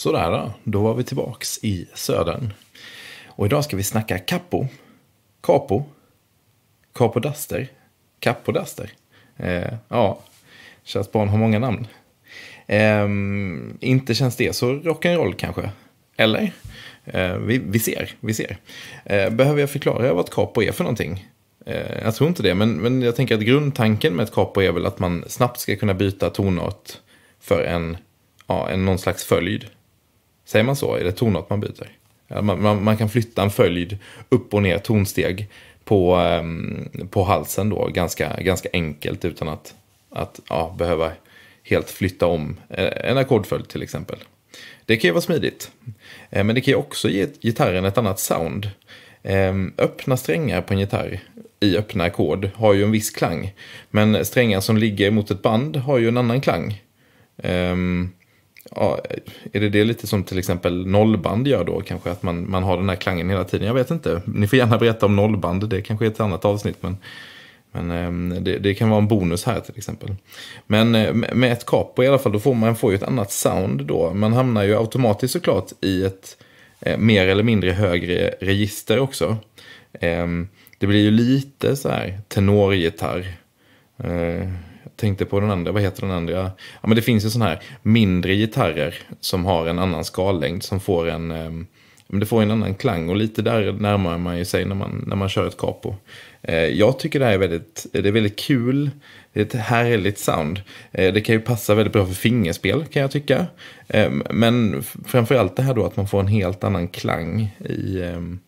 Sådär, då var vi tillbaks i södern. Och idag ska vi snacka capo, capo, capodaster, capodaster. Eh, ja, kärt barn har många namn. Eh, inte känns det så rock'n'roll kanske, eller? Eh, vi, vi, ser, vi ser. Eh, behöver jag förklara vad ett capo är för någonting? Eh, jag tror inte det, men, men jag tänker att grundtanken med ett capo är väl att man snabbt ska kunna byta tonart för en, ja, en någon slags följd Säger man så? Är det tonart man byter? Man, man, man kan flytta en följd upp och ner tonsteg på, ehm, på halsen då ganska, ganska enkelt utan att, att ja, behöva helt flytta om eh, en ackordföljd till exempel. Det kan ju vara smidigt. Eh, men det kan ju också ge gitarren ett annat sound. Ehm, öppna strängar på en gitarr i öppna ackord har ju en viss klang. Men strängar som ligger mot ett band har ju en annan klang. Ehm, ja, är det det lite som till exempel nollband gör då? Kanske att man, man har den här klangen hela tiden. Jag vet inte. Ni får gärna berätta om nollband. Det kanske är ett annat avsnitt. Men, men ehm, det, det kan vara en bonus här till exempel. Men eh, med ett capo i alla fall, då får man får ju ett annat sound då. Man hamnar ju automatiskt såklart i ett eh, mer eller mindre högre register också. Ehm, det blir ju lite så här tenorgitarr. Eh, tänkte på den andra, vad heter den andra? Ja men det finns ju sådana här mindre gitarrer som har en annan skallängd som får en, eh, det får en annan klang och lite där närmar man ju sig när man, när man kör ett capo. Eh, jag tycker det här är väldigt, det är väldigt kul, det är ett härligt sound. Eh, det kan ju passa väldigt bra för fingerspel kan jag tycka. Eh, men framförallt det här då att man får en helt annan klang i, ehm,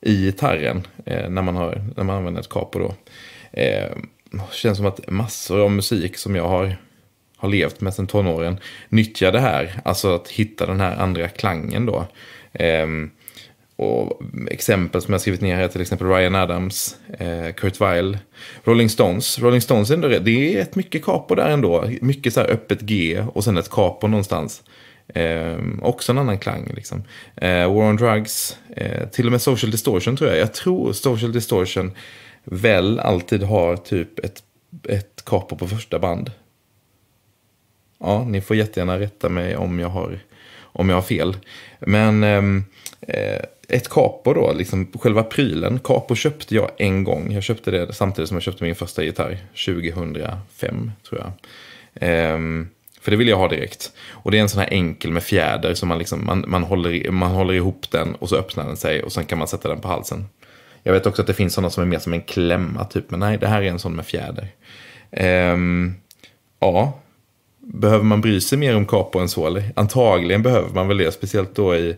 i gitarren eh, när, man har, när man använder ett capo då. Ehm, känns som att massor av musik som jag har, har levt med sedan tonåren nyttjar det här. Alltså att hitta den här andra klangen då. Um, och exempel som jag skrivit ner här till exempel Ryan Adams, eh, Kurt Weill, Rolling Stones. Rolling Stones ändå, det är ett mycket kapo där ändå. Mycket så här öppet G och sen ett capo någonstans. Eh, också en annan klang liksom. Eh, War on Drugs, eh, till och med Social Distortion tror jag. Jag tror Social Distortion väl alltid har typ ett, ett capo på första band. Ja, ni får jättegärna rätta mig om jag har, om jag har fel. Men ehm, eh, ett capo då, liksom själva prylen. Capo köpte jag en gång. Jag köpte det samtidigt som jag köpte min första gitarr. 2005 tror jag. Eh, för det vill jag ha direkt. Och det är en sån här enkel med fjäder. Så man, liksom, man, man, håller, man håller ihop den och så öppnar den sig och sen kan man sätta den på halsen. Jag vet också att det finns sådana som är mer som en klämma typ. Men nej, det här är en sån med fjäder. Um, ja, behöver man bry sig mer om Capo än så? Eller? Antagligen behöver man väl det. Speciellt då i,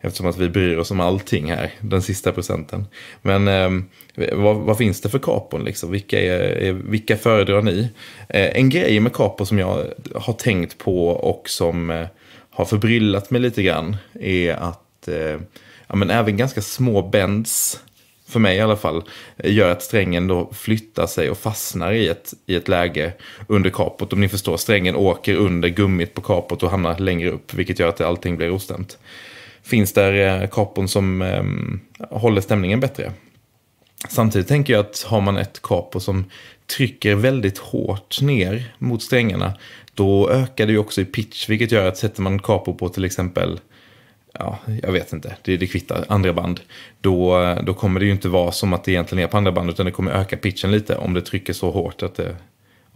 eftersom att vi bryr oss om allting här. Den sista procenten. Men um, vad, vad, finns det för Capon liksom? Vilka, är, vilka föredrar ni? Uh, en grej med Capo som jag har tänkt på och som uh, har förbryllat mig lite grann är att uh, ja, men även ganska små bends för mig i alla fall, gör att strängen då flyttar sig och fastnar i ett, i ett läge under kapot. Om ni förstår, strängen åker under gummit på kapot och hamnar längre upp, vilket gör att allting blir ostämt. Finns där eh, kapon som eh, håller stämningen bättre. Samtidigt tänker jag att har man ett kapo som trycker väldigt hårt ner mot strängarna, då ökar det ju också i pitch, vilket gör att sätter man kapo på till exempel ja, jag vet inte, det, det kvittar, andra band. Då, då kommer det ju inte vara som att det egentligen är på andra band utan det kommer öka pitchen lite om det trycker så hårt att det,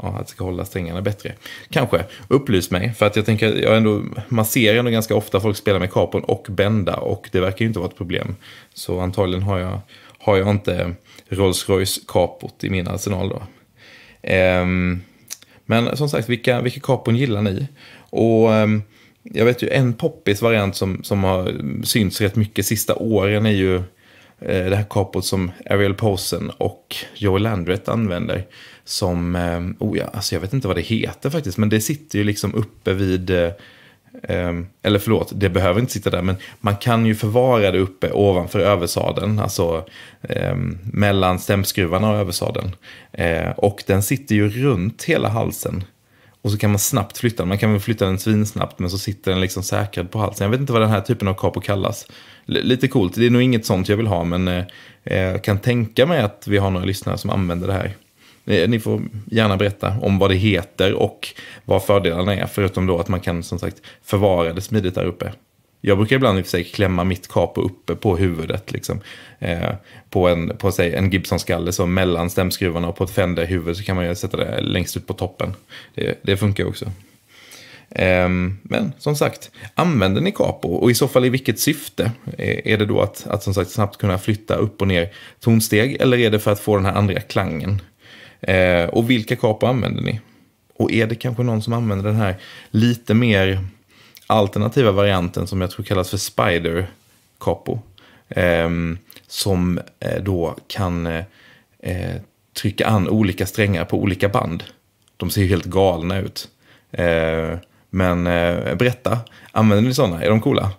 ja, att det ska hålla strängarna bättre. Kanske, upplys mig, för att jag tänker, jag ändå, man ser ju ändå ganska ofta folk spela med kapon och bända och det verkar ju inte vara ett problem. Så antagligen har jag, har jag inte Rolls Royce-kapot i min arsenal då. Ehm, men som sagt, vilka, vilka kapon gillar ni? Och... Um, jag vet ju en poppis variant som, som har synts rätt mycket sista åren är ju eh, det här kapot som Ariel Posen och Joel Landret använder. Som, eh, oh ja, alltså jag vet inte vad det heter faktiskt, men det sitter ju liksom uppe vid eh, eh, eller förlåt, det behöver inte sitta där, men man kan ju förvara det uppe ovanför översadeln, alltså eh, mellan stämskruvarna och översadeln. Eh, och den sitter ju runt hela halsen. Och så kan man snabbt flytta den. Man kan väl flytta den svinsnabbt men så sitter den liksom säkrad på halsen. Jag vet inte vad den här typen av kapo kallas. L lite coolt, det är nog inget sånt jag vill ha men eh, eh jag kan tänka mig att vi har några lyssnare som använder det här. Eh, ni får gärna berätta om vad det heter och vad fördelarna är. Förutom då att man kan som sagt förvara det smidigt där uppe. Jag brukar ibland i och för sig klämma mitt capo uppe på huvudet. Liksom. Eh, på en, på, säg, en Gibson-skalle så mellan stämskruvarna och på ett Fender-huvud så kan man ju sätta det längst ut på toppen. Det, det funkar också. Eh, men som sagt, använder ni capo och i så fall i vilket syfte? Eh, är det då att, att som sagt snabbt kunna flytta upp och ner tonsteg eller är det för att få den här andra klangen? Eh, och vilka capo använder ni? Och är det kanske någon som använder den här lite mer alternativa varianten som jag tror kallas för Spider Capo. Ehm, eh, som då kan eh, eh, trycka an olika strängar på olika band. De ser ju helt galna ut. Eh, men eh, berätta, använder ni sådana? Är de coola?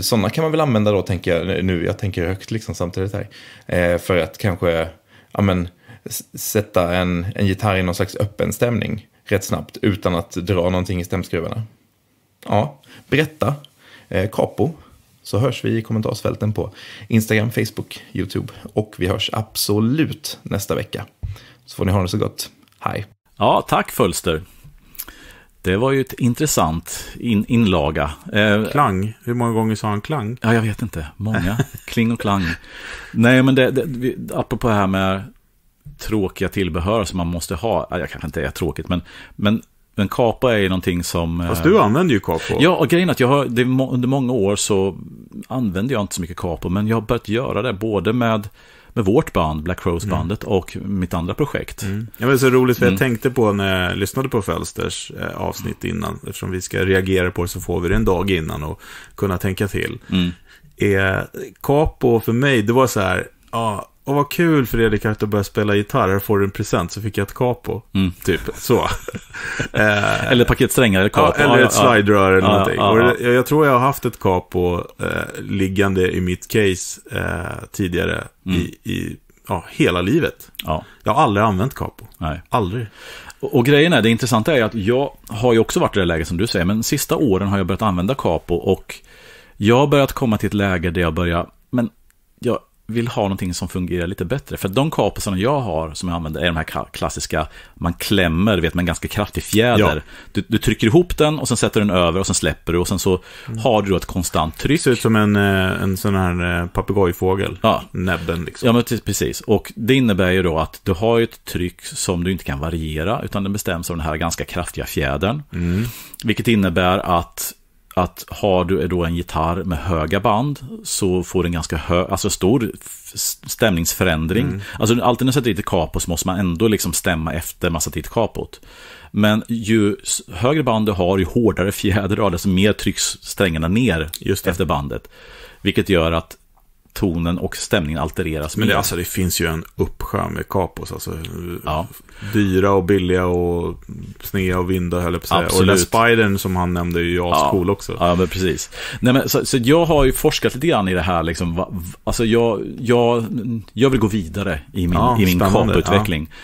sådana kan man väl använda då, tänker jag nu. Jag tänker högt liksom samtidigt här. för att kanske ja, sätta en, en gitarr i någon slags öppen stämning rätt snabbt utan att dra någonting i stämskruvarna ja, berätta. Eh, Capo. Så hörs vi i kommentarsfälten på Instagram, Facebook, YouTube. Och vi hörs absolut nästa vecka. Så får ni ha det så gott. Hej! Ja, tack Fölster. Det var ju ett intressant in, inlaga. Eh, klang, hur många gånger sa han klang? Ja, jag vet inte. Många. Kling och klang. Nej, men det, det, vi, apropå det här med tråkiga tillbehör som man måste ha. Jag kanske inte är tråkigt, men, men men kapa är ju någonting som... Eh, Fast du använder ju kapo. Ja, och grejen är att jag har, det, under många år så använde jag inte så mycket kapo, men jag har börjat göra det både med med vårt band, Black Rose-bandet, mm. och mitt andra projekt. Mm. Ja, men det är så roligt, för jag mm. tänkte på när jag lyssnade på Fälsters eh, avsnitt innan, eftersom vi ska reagera på det så får vi det en dag innan och kunna tänka till. Mm. Eh, Capo för mig, det var så här, ja, och vad kul Fredrik att du börjar spela gitarr, här får du en present, så fick jag ett capo. Mm. Typ så. Eh, eller ett paket strängar, eller capo. Ja, eller ett slide rör eller ja, någonting. Ja, ja, jag tror jag har haft ett capo eh, liggande i mitt case eh, tidigare mm. i, i ja, hela livet. Ja. Jag har aldrig använt capo. Nej. Aldrig. Och, och, grejen är, det intressanta är att jag har ju också varit i det läget som du säger, men sista åren har jag börjat använda capo och jag har börjat komma till ett läge där jag börjar, men jag vill ha någonting som fungerar lite bättre. För de kaposarna jag har, som jag använder, är de här klassiska, man klämmer vet, med en ganska kraftig fjäder. Ja. Du, du, trycker ihop den och sen sätter den över och sen släpper du och sen så mm. har du då ett konstant tryck. Det ser ut som en, eh, en sån här eh, papegojfågel, ja. näbben liksom. Ja, men precis. Och det innebär ju då att du har ett tryck som du inte kan variera, utan den bestäms av den här ganska kraftiga fjädern. Mm. Vilket innebär att att har du då en gitarr med höga band så får du en ganska hög, alltså stor stämningsförändring. Mm. Alltså alltid när du sätter dit ett kapo så måste man ändå liksom stämma efter man satt dit kapot. Men ju högre band du har, ju hårdare fjäder du har, desto mer trycks strängarna ner Just efter bandet. Vilket gör att tonen och stämningen altereras. Men det, alltså, det finns ju en uppsjö med kapos. Alltså, ja dyra och billiga och snea och vinda höll jag på att säga. Absolut. Och den spidern som han nämnde är ju ascool ja. också. Ja, men precis. Nej, men, så, så, jag har ju forskat lite grann i det här. Liksom, va, alltså jag, jag, jag vill gå vidare i min, ja, i min komputveckling. Ja.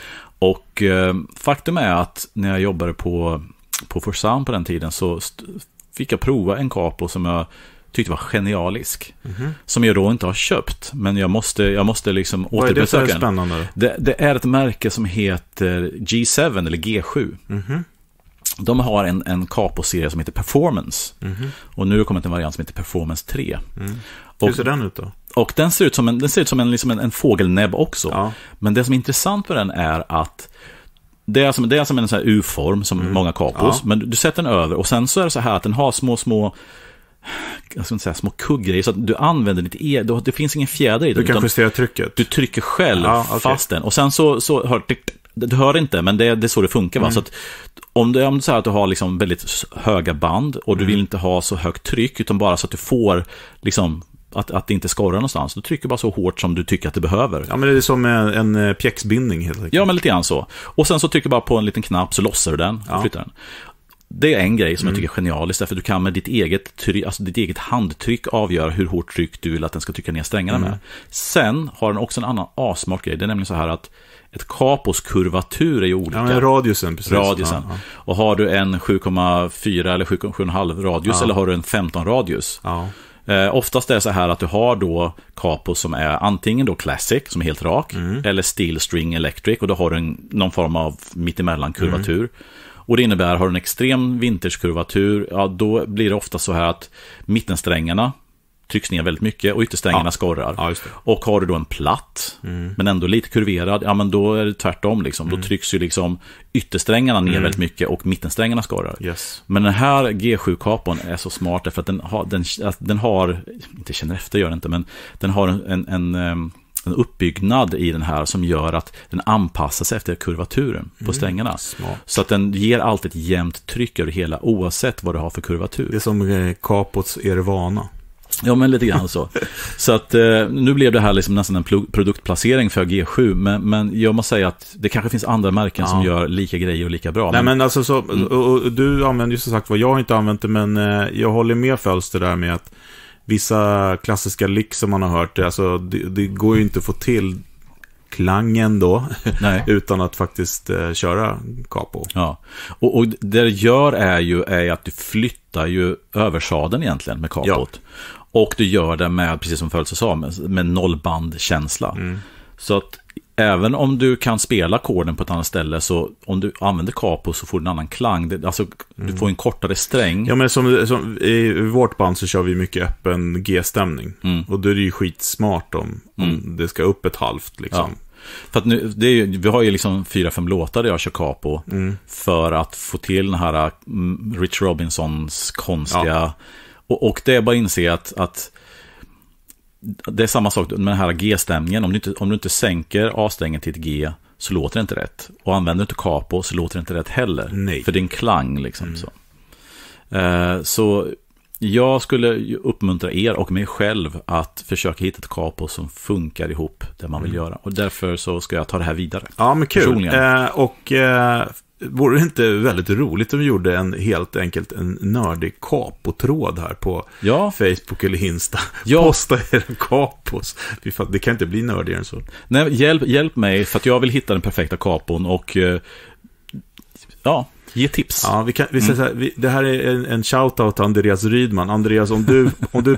Och eh, faktum är att när jag jobbade på, på Forsound på den tiden så fick jag prova en kapo som jag tyckte var genialisk. Mm -hmm. Som jag då inte har köpt, men jag måste, jag måste liksom Vad återbesöka den. Vad är det för spännande? Det, det, är ett märke som heter G7 eller G7. Mm -hmm. De har en, en Capo-serie som heter Performance. Mm -hmm. Och nu har det kommit en variant som heter Performance 3. Mm. Och, Hur ser den ut då? Och den ser ut som en, den ser ut som en, liksom en, en fågelnäbb också. Ja. Men det som är intressant med den är att det är som, det är som en U-form, som mm. många kapos, ja. men du sätter den över och sen så är det så här att den har små, små jag ska inte säga små kuggrejer, så att du använder ditt e, du, det finns ingen fjäder i den. Du kan justera trycket? Du trycker själv ja, okay. fast den och sen så, så hör, du hör inte, men det, det är så det funkar. Mm. Va? Så att, om du, om du säger att du har liksom väldigt höga band och du vill mm. inte ha så högt tryck, utan bara så att du får liksom, att, att det inte skorrar någonstans. Du trycker bara så hårt som du tycker att det behöver. Ja, men det är som en, en eh, pjäxbindning helt enkelt. Ja, men lite grann så. Och sen så trycker du bara på en liten knapp så lossar du den och ja. flyttar den det är en grej som mm. jag tycker är genialisk, för du kan med ditt eget, try, alltså ditt eget handtryck avgöra hur hårt tryck du vill att den ska trycka ner strängarna mm. med. Sen har den också en annan asmart grej, det är nämligen så här att ett kapos kurvatur är ju olika. Ja, radiusen, precis. Radiusen. Ja, ja. Och har du en 7,4 eller 7,5 radius eller har du en 15 radius? Eh, oftast är det så här att du har då kapos som är antingen då classic, som är helt rak, mm. eller steel string electric och då har du en, någon form av mittemellan mm. kurvatur. Mm. Och det innebär, har du en extrem vinterskurvatur, ja då blir det ofta så här att mittensträngarna trycks ner väldigt mycket och yttersträngarna ja. skorrar. Ja, och har du då en platt, mm. men ändå lite kurverad, ja men då är det tvärtom liksom. Mm. Då trycks ju liksom yttersträngarna ner mm. väldigt mycket och mittensträngarna skorrar. Yes. Men den här G7-kapon är så smart därför att den har, den, den har, inte känner efter gör det inte, men den har en, en, en ehm, en uppbyggnad i den här som gör att den anpassar sig efter kurvaturen på mm, strängarna. Smart. Så att den ger alltid ett jämnt tryck över hela oavsett vad du har för kurvatur. Det är som eh, Capots Ervana. Ja, men lite grann så. så att eh, nu blev det här liksom nästan en produktplacering för G7, men, men jag måste säga att det kanske finns andra märken ja. som gör lika grejer och lika bra. Nej, men, men alltså, så, mm. och, och, du använder ju som sagt vad jag har inte använt det, men eh, jag håller med Fölster där med att vissa klassiska lyck som man har hört, alltså, det, det går ju inte att få till klangen då, utan att faktiskt eh, köra capo. Ja, och, och, det du gör är ju är att du flyttar ju översadeln egentligen med capot. Ja. Och du gör det med, precis som Fölse sa, med, med nollbandkänsla. Mm. Så att Även om du kan spela korden på ett annat ställe så om du använder capo så får du en annan klang. Det, alltså, mm. du får en kortare sträng. Ja, men som, som, i vårt band så kör vi mycket öppen G-stämning. Mm. Och då är det ju skitsmart om, om mm. det ska upp ett halvt liksom. Ja. För att nu, det är, vi har ju liksom fyra, fem låtar där jag kör capo. Mm. För att få till den här mm, Rich Robinsons konstiga... Ja. Och, och det är bara att inse att, att det är samma sak med den här G-stämningen. Om, du inte, om du inte sänker A-strängen till ett G så låter det inte rätt. Och använder du inte capo så låter det inte rätt heller. Nej. För det är en klang liksom. Mm. Så. Eh, så jag skulle uppmuntra er och mig själv att försöka hitta ett capo som funkar ihop det man vill mm. göra. Och därför så ska jag ta det här vidare. Ja, men kul. Eh, och eh, vore det inte väldigt roligt om vi gjorde en helt enkelt en nördig kapotråd här på ja. Facebook eller Insta? Ja. Posta era kapos. Det kan inte bli nördigare än så. Nej, hjälp, hjälp mig, för att jag vill hitta den perfekta kapon och eh, ja, Ge tips. Ja, vi kan, vi mm. säga, vi, det här är en, en shout-out till Andreas Rydman. Andreas, om du, om du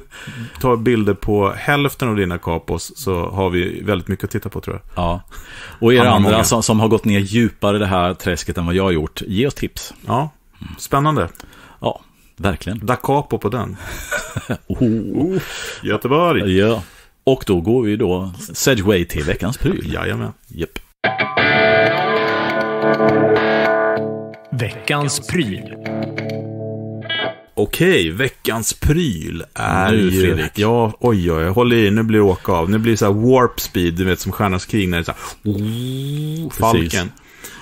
tar bilder på hälften av dina kapos så har vi väldigt mycket att titta på tror jag. Ja, och er andra som, som, har gått ner djupare i det här träsket än vad jag har gjort, ge oss tips. Ja, spännande. Ja, verkligen. Da capo på den. oh. Oh, Göteborg. Ja, och då går vi då Segway till veckans pryl. Jajamän. Yep. Veckans pryl. Okej, veckans pryl är nu, ju... Fredrik. Ja, oj, oj, håll i nu blir det åka av. Nu blir det så här warp speed, du vet som Stjärnornas krig, när det är så här... falken.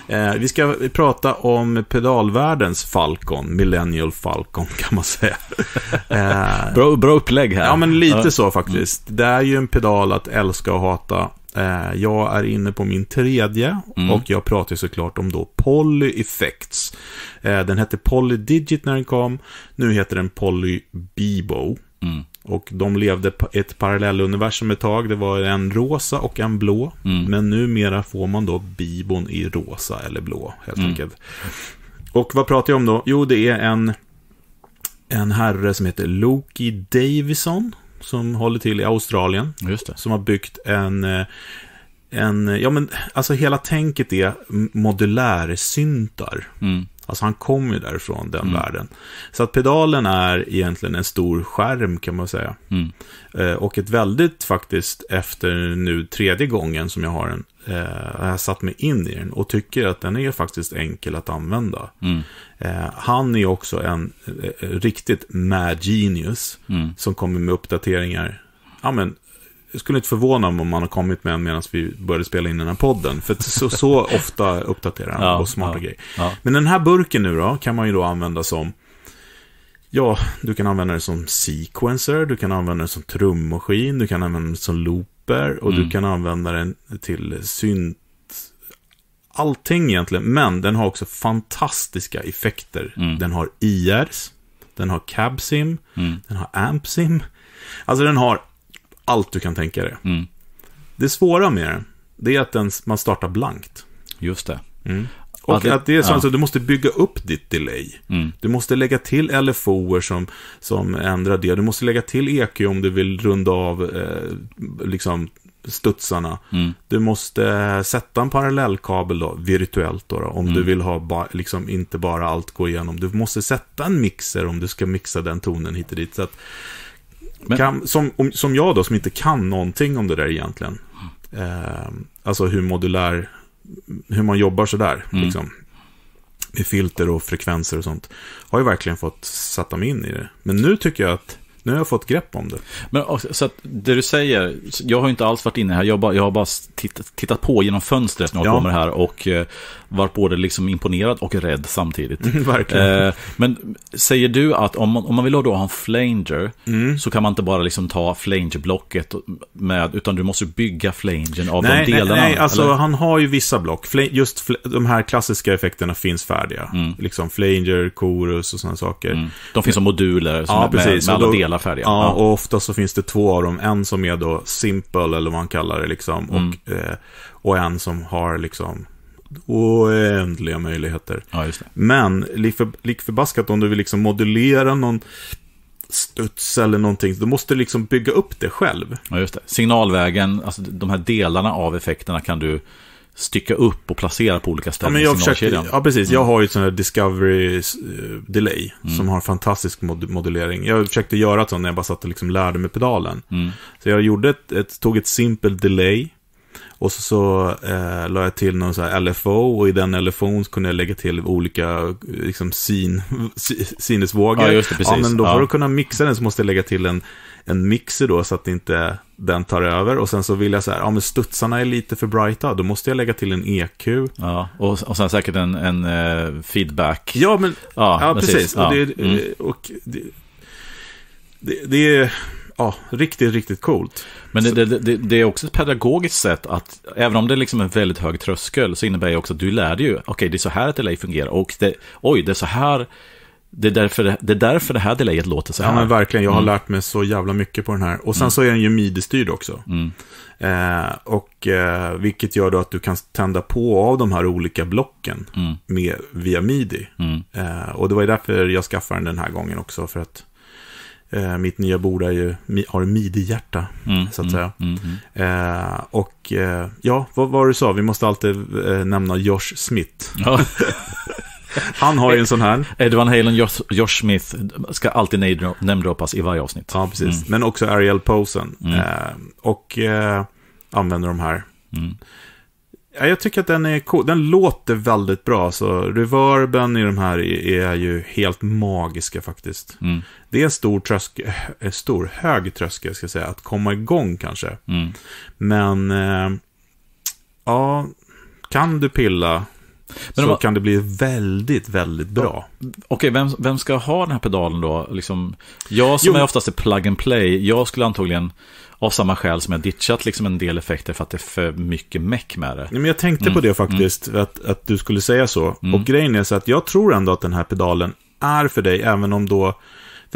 Eh, vi ska prata om pedalvärldens Falcon, Millennial Falcon kan man säga. eh, bra, bra upplägg här. Ja, men lite så faktiskt. Det är ju en pedal att älska och hata. Eh, jag är inne på min tredje mm. och jag pratar såklart om då Poly Effects. Eh, den hette Poly Digit när den kom. Nu heter den Poly Bebo. Mm. Och de levde ett parallelluniversum ett tag. Det var en rosa och en blå. Mm. Men numera får man då Bibon i rosa eller blå helt mm. enkelt. Och vad pratar jag om då? Jo, det är en, en herre som heter Loki Davison som håller till i Australien. Just det. Som har byggt en... Eh, en eh, ja, men alltså hela tänket är modulärsyntar. Mm. Alltså han kom ju därifrån, den mm. världen. Så att pedalen är egentligen en stor skärm kan man säga. Mm. Eh, och ett väldigt faktiskt, efter nu tredje gången som jag har den, eh, jag satt mig in i den och tycker att den är faktiskt enkel att använda. Mm. Eh, han är också en eh, eh riktigt mad genius mm. som kommer med uppdateringar. Ja, men, jag skulle inte förvåna mig om han har kommit med en medan vi började spela in den här podden. För så, så ofta uppdaterar han ja, och smarta ja, grejer. Ja. Men den här burken nu då, kan man ju då använda som Ja, du kan använda den som sequencer, du kan använda den som trummaskin, du kan använda den som loop papper och mm. du kan använda den till synt. Allting egentligen, men den har också fantastiska effekter. Mm. Den har IRs, den har CabSim, mm. den har AmpSim. Alltså den har allt du kan tänka dig. Mm. Det svåra med den, det är att den, man startar blankt. Just det. Mm. Och att det, att det är så, ja. alltså, du måste bygga upp ditt delay. Mm. Du måste lägga till LFO som, som ändrar det. Du måste lägga till EQ om du vill runda av eh, liksom studsarna. Mm. Du måste sätta en parallellkabel då, virtuellt då, då om mm. du vill ha, ba, liksom inte bara allt gå igenom. Du måste sätta en mixer om du ska mixa den tonen hit och dit. Så att, Men... kan, som, om, som jag då, som inte kan någonting om det där egentligen. Eh, alltså hur modulär hur man jobbar sådär. Mm. Liksom, med filter och frekvenser och sånt. Har ju verkligen fått sätta mig in i det. Men nu tycker jag att nu har jag fått grepp om det. Men, så att det du säger, jag har ju inte alls varit inne här, jag, bara, jag har bara tittat, tittat på genom fönstret när jag ja. på här och eh, var både liksom imponerad och rädd samtidigt. Verkligen. Eh, men säger du att om man, om man vill då ha en flanger mm. så kan man inte bara liksom ta flangerblocket med, utan du måste bygga flangen av nej, de delarna? Nej, nej alltså eller? han har ju vissa block. Just de här klassiska effekterna finns färdiga. Mm. Liksom flanger, chorus och sådana saker. Mm. De finns som moduler som ja, med, med, alla då, delar färdiga. Ja, ja, och ofta så finns det två av dem. En som är då simple, eller vad man kallar det, liksom. Mm. Och, eh, och en som har liksom oändliga möjligheter. Ja, Men lik förbaskat om du vill liksom modulera någon studs eller någonting. Då måste du liksom bygga upp det själv. Ja, just det. Signalvägen, alltså de här delarna av effekterna kan du stycka upp och placera på olika ställen ja, men jag i signalkedjan. Försökte, ja, precis. Mm. Jag har ju sån här Discovery eh, Delay mm. som har fantastisk mod modulering. Jag försökte göra ett sånt när jag bara satt och liksom lärde mig pedalen. Mm. Så jag gjorde ett, ett, tog ett simpel delay och så, så eh, la jag till någon så här LFO och i den LFOn kunde jag lägga till olika liksom, sin, sinnesvågor. Ja, just det, precis. Ja, men då för ja. att kunna mixa den så måste jag lägga till en, en mixer då så att inte den tar över. Och sen så vill jag så här, ja men studsarna är lite för brighta, då måste jag lägga till en EQ. Ja, och, och sen säkert en, en uh, feedback. Ja, men ja, ja precis. precis. Ja. Och, det, mm. och det, det, det är ja, riktigt, riktigt coolt. Men det, det, det, det, är också ett pedagogiskt sätt att, även om det är liksom en väldigt hög tröskel, så innebär det också att du lär dig ju, okej, okay, det är så här ett delay fungerar, och det, oj, det är så här, det är därför det, är därför det här delayet låter så här. Ja, men verkligen, jag har mm. lärt mig så jävla mycket på den här. Och sen mm. så är den ju midi-styrd också. Mm. Eh, och, eh, vilket gör då att du kan tända på av de här olika blocken mm. med, via midi. Mm. Eh, och det var ju därför jag skaffade den den här gången också, för att Eh, mitt nya bord är ju, har midi-hjärta, mm, så att säga. Mm, mm, mm, eh, och eh, ja, vad var du sa? Vi måste alltid eh, nämna Josh Smith. Ja. Han har ju en sån här. Ed Van Halen, Josh, Josh Smith, ska alltid namedroppas i varje avsnitt. Ja, precis. Mm. Men också Ariel Posen. Mm. Eh, och eh, använder de här. Ja, jag tycker att den är cool. Den låter väldigt bra. Så alltså, reverben i de här är, är ju helt magiska faktiskt. Mm. Det är en stor, trösk, eh, stor hög tröskel, ska jag säga, att komma igång kanske. Mm. Men, eh, ja, kan du pilla men så de... kan det bli väldigt, väldigt bra. Ja. Okej, vem, vem ska ha den här pedalen då? Liksom, jag som jo. är oftast är plug and play, jag skulle antagligen av samma skäl som jag ditchat liksom en del effekter för att det är för mycket meck med det. Men jag tänkte mm. på det mm. faktiskt, mm. att, att du skulle säga så. Mm. Och grejen är så att jag tror ändå att den här pedalen är för dig, även om då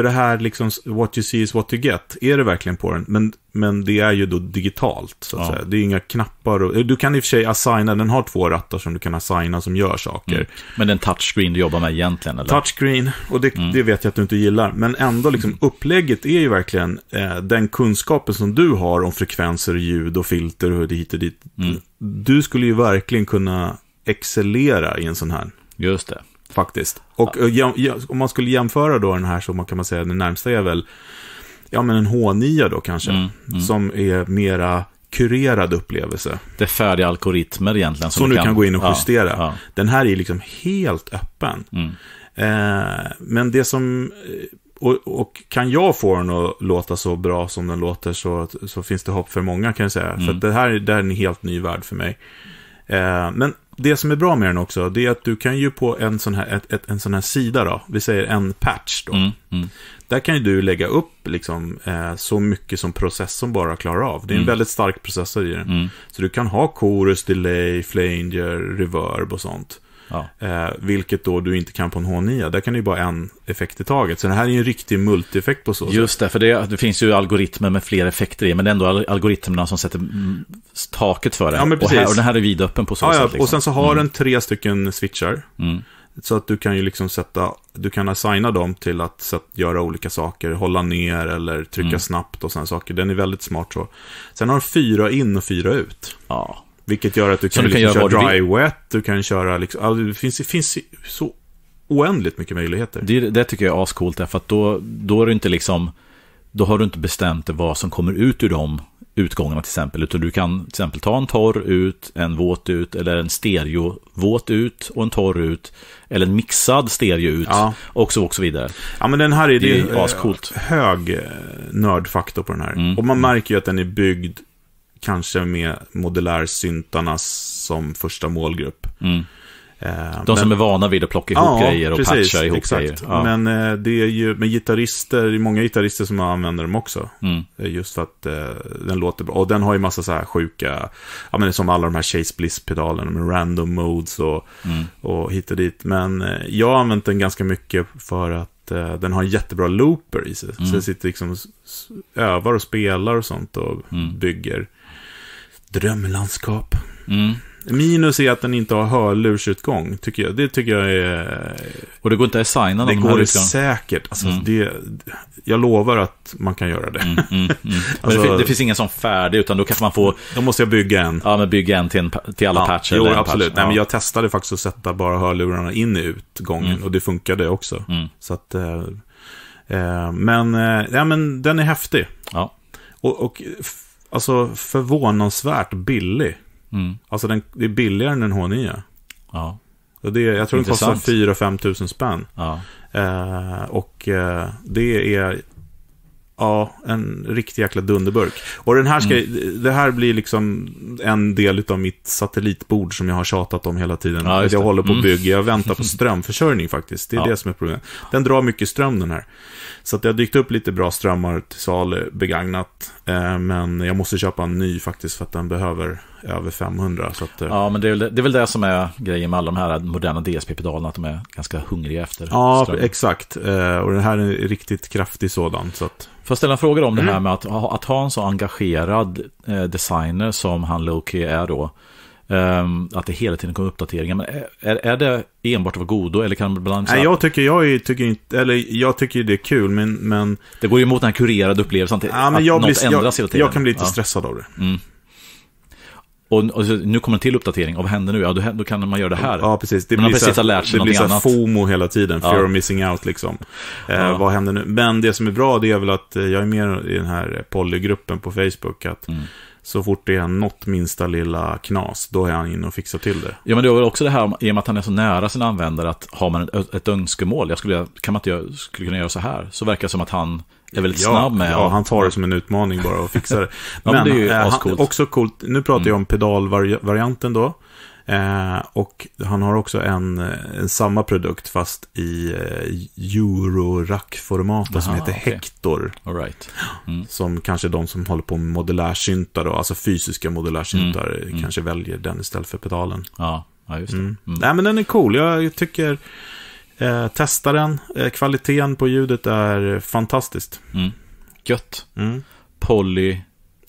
för det här liksom, what you see is what you get, är det verkligen på den? Men, men det är ju då digitalt, så att ja. säga. Det är inga knappar och, Du kan i och för sig assigna, den har två rattar som du kan assigna som gör saker. Mm. Men den touchscreen du jobbar med egentligen, eller? Touchscreen, och det, mm. det, vet jag att du inte gillar. Men ändå, liksom, mm. upplägget är ju verkligen eh, den kunskapen som du har om frekvenser, ljud och filter och hit och dit. Mm. Du skulle ju verkligen kunna excellera i en sån här. Just det. Faktiskt. Och eh, ja. om man skulle jämföra då den här så kan man säga den närmsta är väl ja, men en H9 då kanske. Mm, mm. Som är mera kurerad upplevelse. Det är färdiga algoritmer egentligen. Som, som du kan... kan, gå in och justera. Ja, ja. Den här är liksom helt öppen. Mm. Eh, men det som... Eh, och, och, kan jag få den att låta så bra som den låter så, så finns det hopp för många kan jag säga. För mm. det här, det här är en helt ny värld för mig. Eh, men det som är bra med den också, det är att du kan ju på en sån här, ett, ett, en sån här sida då, vi säger en patch då. Mm, mm. Där kan ju du lägga upp liksom, eh, så mycket som processorn bara klarar av. Det är en mm. väldigt stark processor i den. Mm. Så du kan ha chorus, delay, flanger, reverb och sånt. Ja. Eh, vilket då du inte kan på en H9. Där kan du ju bara en effekt i taget. Så det här är ju en riktig multieffekt på så sätt. Just det, för det, det, finns ju algoritmer med fler effekter i. Men det är ändå algoritmerna som sätter taket för det. Ja, men precis. Och, här, och den här är vidöppen på så ja, sätt. Ja, liksom. Och sen så liksom. har mm. den tre stycken switchar. Mm. Så att du kan ju liksom sätta, du kan assigna dem till att sätt, göra olika saker, hålla ner eller trycka mm. snabbt och sådana saker. Den är väldigt smart så. Sen har den fyra in och fyra ut. Ja. Vilket gör att du kan, du kan liksom köra dry wet, du kan köra liksom, det finns, det finns så oändligt mycket möjligheter. Det, det tycker jag är ascoolt, för att då, då är du inte liksom, då har du inte bestämt vad som kommer ut ur de utgångarna till exempel, utan du kan till exempel ta en torr ut, en våt ut, eller en stereo våt ut och en torr ut, eller en mixad stereo ut, ja. och, så, och så vidare. Ja, men den här är det, det är eh, hög eh, nördfaktor på den här. Mm. Och man märker ju att den är byggd kanske med modulärsyntarna som första målgrupp. Mm. Eh, de men, som är vana vid att plocka ihop ja, grejer och precis, patcha ihop exakt. grejer. Ja. Men eh, det är ju med gitarrister, det är många gitarrister som använder dem också. Mm. Eh, just för att den låter bra. Och den har ju massa så här sjuka, ja men som alla de här Chase Bliss-pedalerna med random modes och, mm. och hit och dit. Men jag har använt den ganska mycket för att den har en jättebra looper i sig. Mm. Så jag sitter liksom och övar och spelar och sånt och mm. bygger drömlandskap. Mm. Minus är att den inte har hörlursutgång, tycker jag. Det tycker jag är... Och det går inte att designa Det de går säkert. Alltså, mm. det, jag lovar att man kan göra det. Mm, mm, alltså, men det, alltså- det, finns ingen som färdig, utan då kanske man får... Då måste jag bygga en. Ja, men bygga en till, en, till alla ja, patcher. Jo, absolut. Patch. Nej, men jag testade faktiskt att sätta bara hörlurarna in i utgången, mm. och det funkade också. Mm. Så att... Eh, eh men, eh, ja, men den är häftig. Ja. och, och alltså förvånansvärt billig. Mm. Alltså den, det är billigare än en H9. Ja. Det, jag tror Intressant. den kostar 4-5 tusen spänn. Ja. Eh, och eh, det är Ja, en riktig jäkla dunderburk. Och den här ska, mm. det här blir liksom en del av mitt satellitbord som jag har tjatat om hela tiden. Ja, jag håller på att mm. bygga, jag väntar på strömförsörjning faktiskt. Det är ja. det som är problemet. Den drar mycket ström den här. Så att det har dykt upp lite bra strömmar till salu begagnat. Eh, men jag måste köpa en ny faktiskt för att den behöver över 500. Så att, eh, ja, men det är, väl, det är väl det som är grejen med alla de här moderna DSP-pedalerna, att de är ganska hungriga efter Ja, ström. exakt. Eh, och den här är en riktigt kraftig sådan. Så att... Får jag ställa en fråga om mm. det här mm. med att, att ha en så engagerad eh, designer som han Loki är då? Ehm, att det hela tiden kommer uppdateringar. Men är, är det enbart att vara godo eller kan man ibland... Nej, jag tycker, jag tycker inte, eller jag tycker det är kul, men... men... Det går ju emot den här kurerade upplevelsen, ja, att jag något blir, ändras jag, hela tiden. Jag kan bli lite ja. stressad av det. Mm. Och, och så, nu kommer en till uppdatering, och vad händer nu? Ja, då, då kan man göra det här. Ja, precis. Det blir så, lärt FOMO hela tiden, fear of missing out liksom. Eh, ja. Vad händer nu? Men det som är bra, det är väl att eh, jag är med i den här polygruppen på Facebook. Att mm. Så fort det är något minsta lilla knas, då är han inne och fixar till det. Ja, men det är väl också det här, i och med att han är så nära sina användare, att har man ett, ett önskemål, jag skulle, kan man inte göra, skulle kunna göra så här, så verkar det som att han är väldigt ja, snabb med. Ja, han tar det som en utmaning bara och fixar det. men, ja, men det är eh, han, också coolt, nu pratar jag om mm. pedalvarianten då. Eh, och han har också en, eh, en samma produkt fast i eh, rack format som heter okay. Hector. Right. Mm. Som kanske de som håller på med modulärsyntar, då, alltså fysiska modulärsyntar, mm, mm. kanske mm. väljer den istället för pedalen. Ja, ja just det. Mm. Nej, men den är cool. Jag, jag tycker... Eh, testa den. Eh, kvaliteten på ljudet är fantastiskt. Mm. Gött. Mm. Polly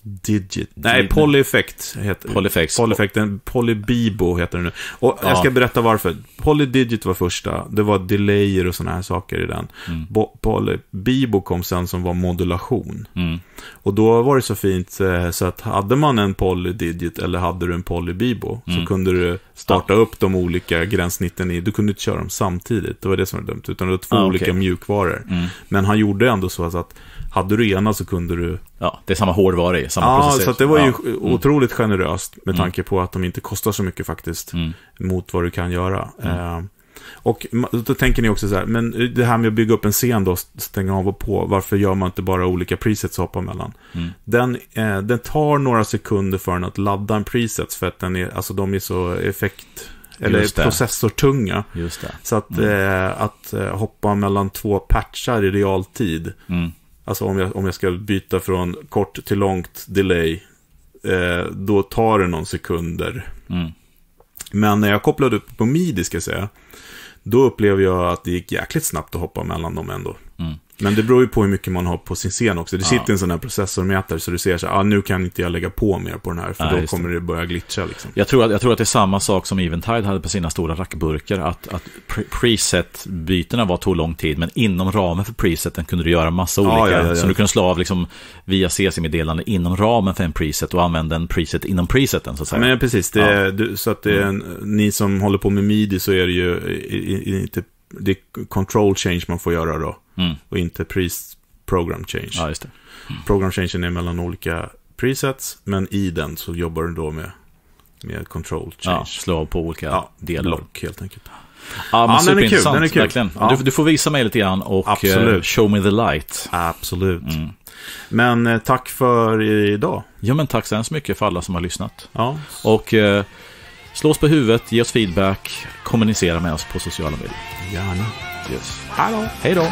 Digit. Nej, Polyeffect heter Polyfex. Polyeffecten. Polybibo heter det nu. Och ja. jag ska berätta varför. Polydigit var första. Det var delayer och sådana här saker i den. Mm. Polybibo kom sen som var modulation. Mm. Och då var det så fint eh, så att hade man en Polydigit eller hade du en Polybibo mm. så kunde du starta ja. upp de olika gränssnitten i. Du kunde inte köra dem samtidigt. Det var det som var dumt. Utan det var två ah, olika okay. mjukvaror. Mm. Men han gjorde ändå så att hade du ena så kunde du... Ja, det är samma hårdvara i, samma ja, processor. så det var ju ja. otroligt generöst med mm. tanke på att de inte kostar så mycket faktiskt mm. mot vad du kan göra. Mm. Eh, och då tänker ni också så här, men det här med att bygga upp en scen då, stänga av och på, varför gör man inte bara olika presets att hoppa mellan? Mm. Den, eh, den tar några sekunder för en att ladda en presets, för att den är, alltså de är så effekt, eller processortunga. Just det. Så att, mm. eh, att eh, hoppa mellan två patchar i realtid, mm. Alltså om jag, om jag ska byta från kort till långt delay. Eh, då tar det någon sekunder. Mm. Men när jag kopplade upp på midi, ska jag säga. Då upplevde jag att det gick jäkligt snabbt att hoppa mellan dem ändå. Mm. Men det beror ju på hur mycket man har på sin scen också. Det sitter ja. en sån här processormätare så du ser så här, ah, nu kan inte jag lägga på mer på den här för Nej, då kommer det. det börja glitcha liksom. Jag tror, att, jag tror att det är samma sak som Eventide hade på sina stora rackburkar, att, att pre preset-bytena var tog lång tid, men inom ramen för preseten kunde du göra massa olika, ja, ja, ja, så du kunde slå av liksom via CC-meddelande inom ramen för en preset och använda en preset inom preseten så att säga. Men precis, är, du, så att det är en, ni som håller på med midi så är det ju inte, det är control change man får göra då. Mm. Och inte priest program change. Ja, just det. Mm. Program Change är mellan olika presets, men i den så jobbar du då med, med control change. Ja, slå av på olika ja, delar. Block helt enkelt. Ja, men ja, superintressant, den är kul, den är verkligen. Ja. Du, du, får visa mig lite grann och eh, Absolut. show me the light. Absolut. Mm. Men eh, tack för idag. Ja, men tack så hemskt mycket för alla som har lyssnat. Ja. Och eh, slå oss på huvudet, ge oss feedback, kommunicera med oss på sociala medier. Gärna. Yes. Hallå. Hej då.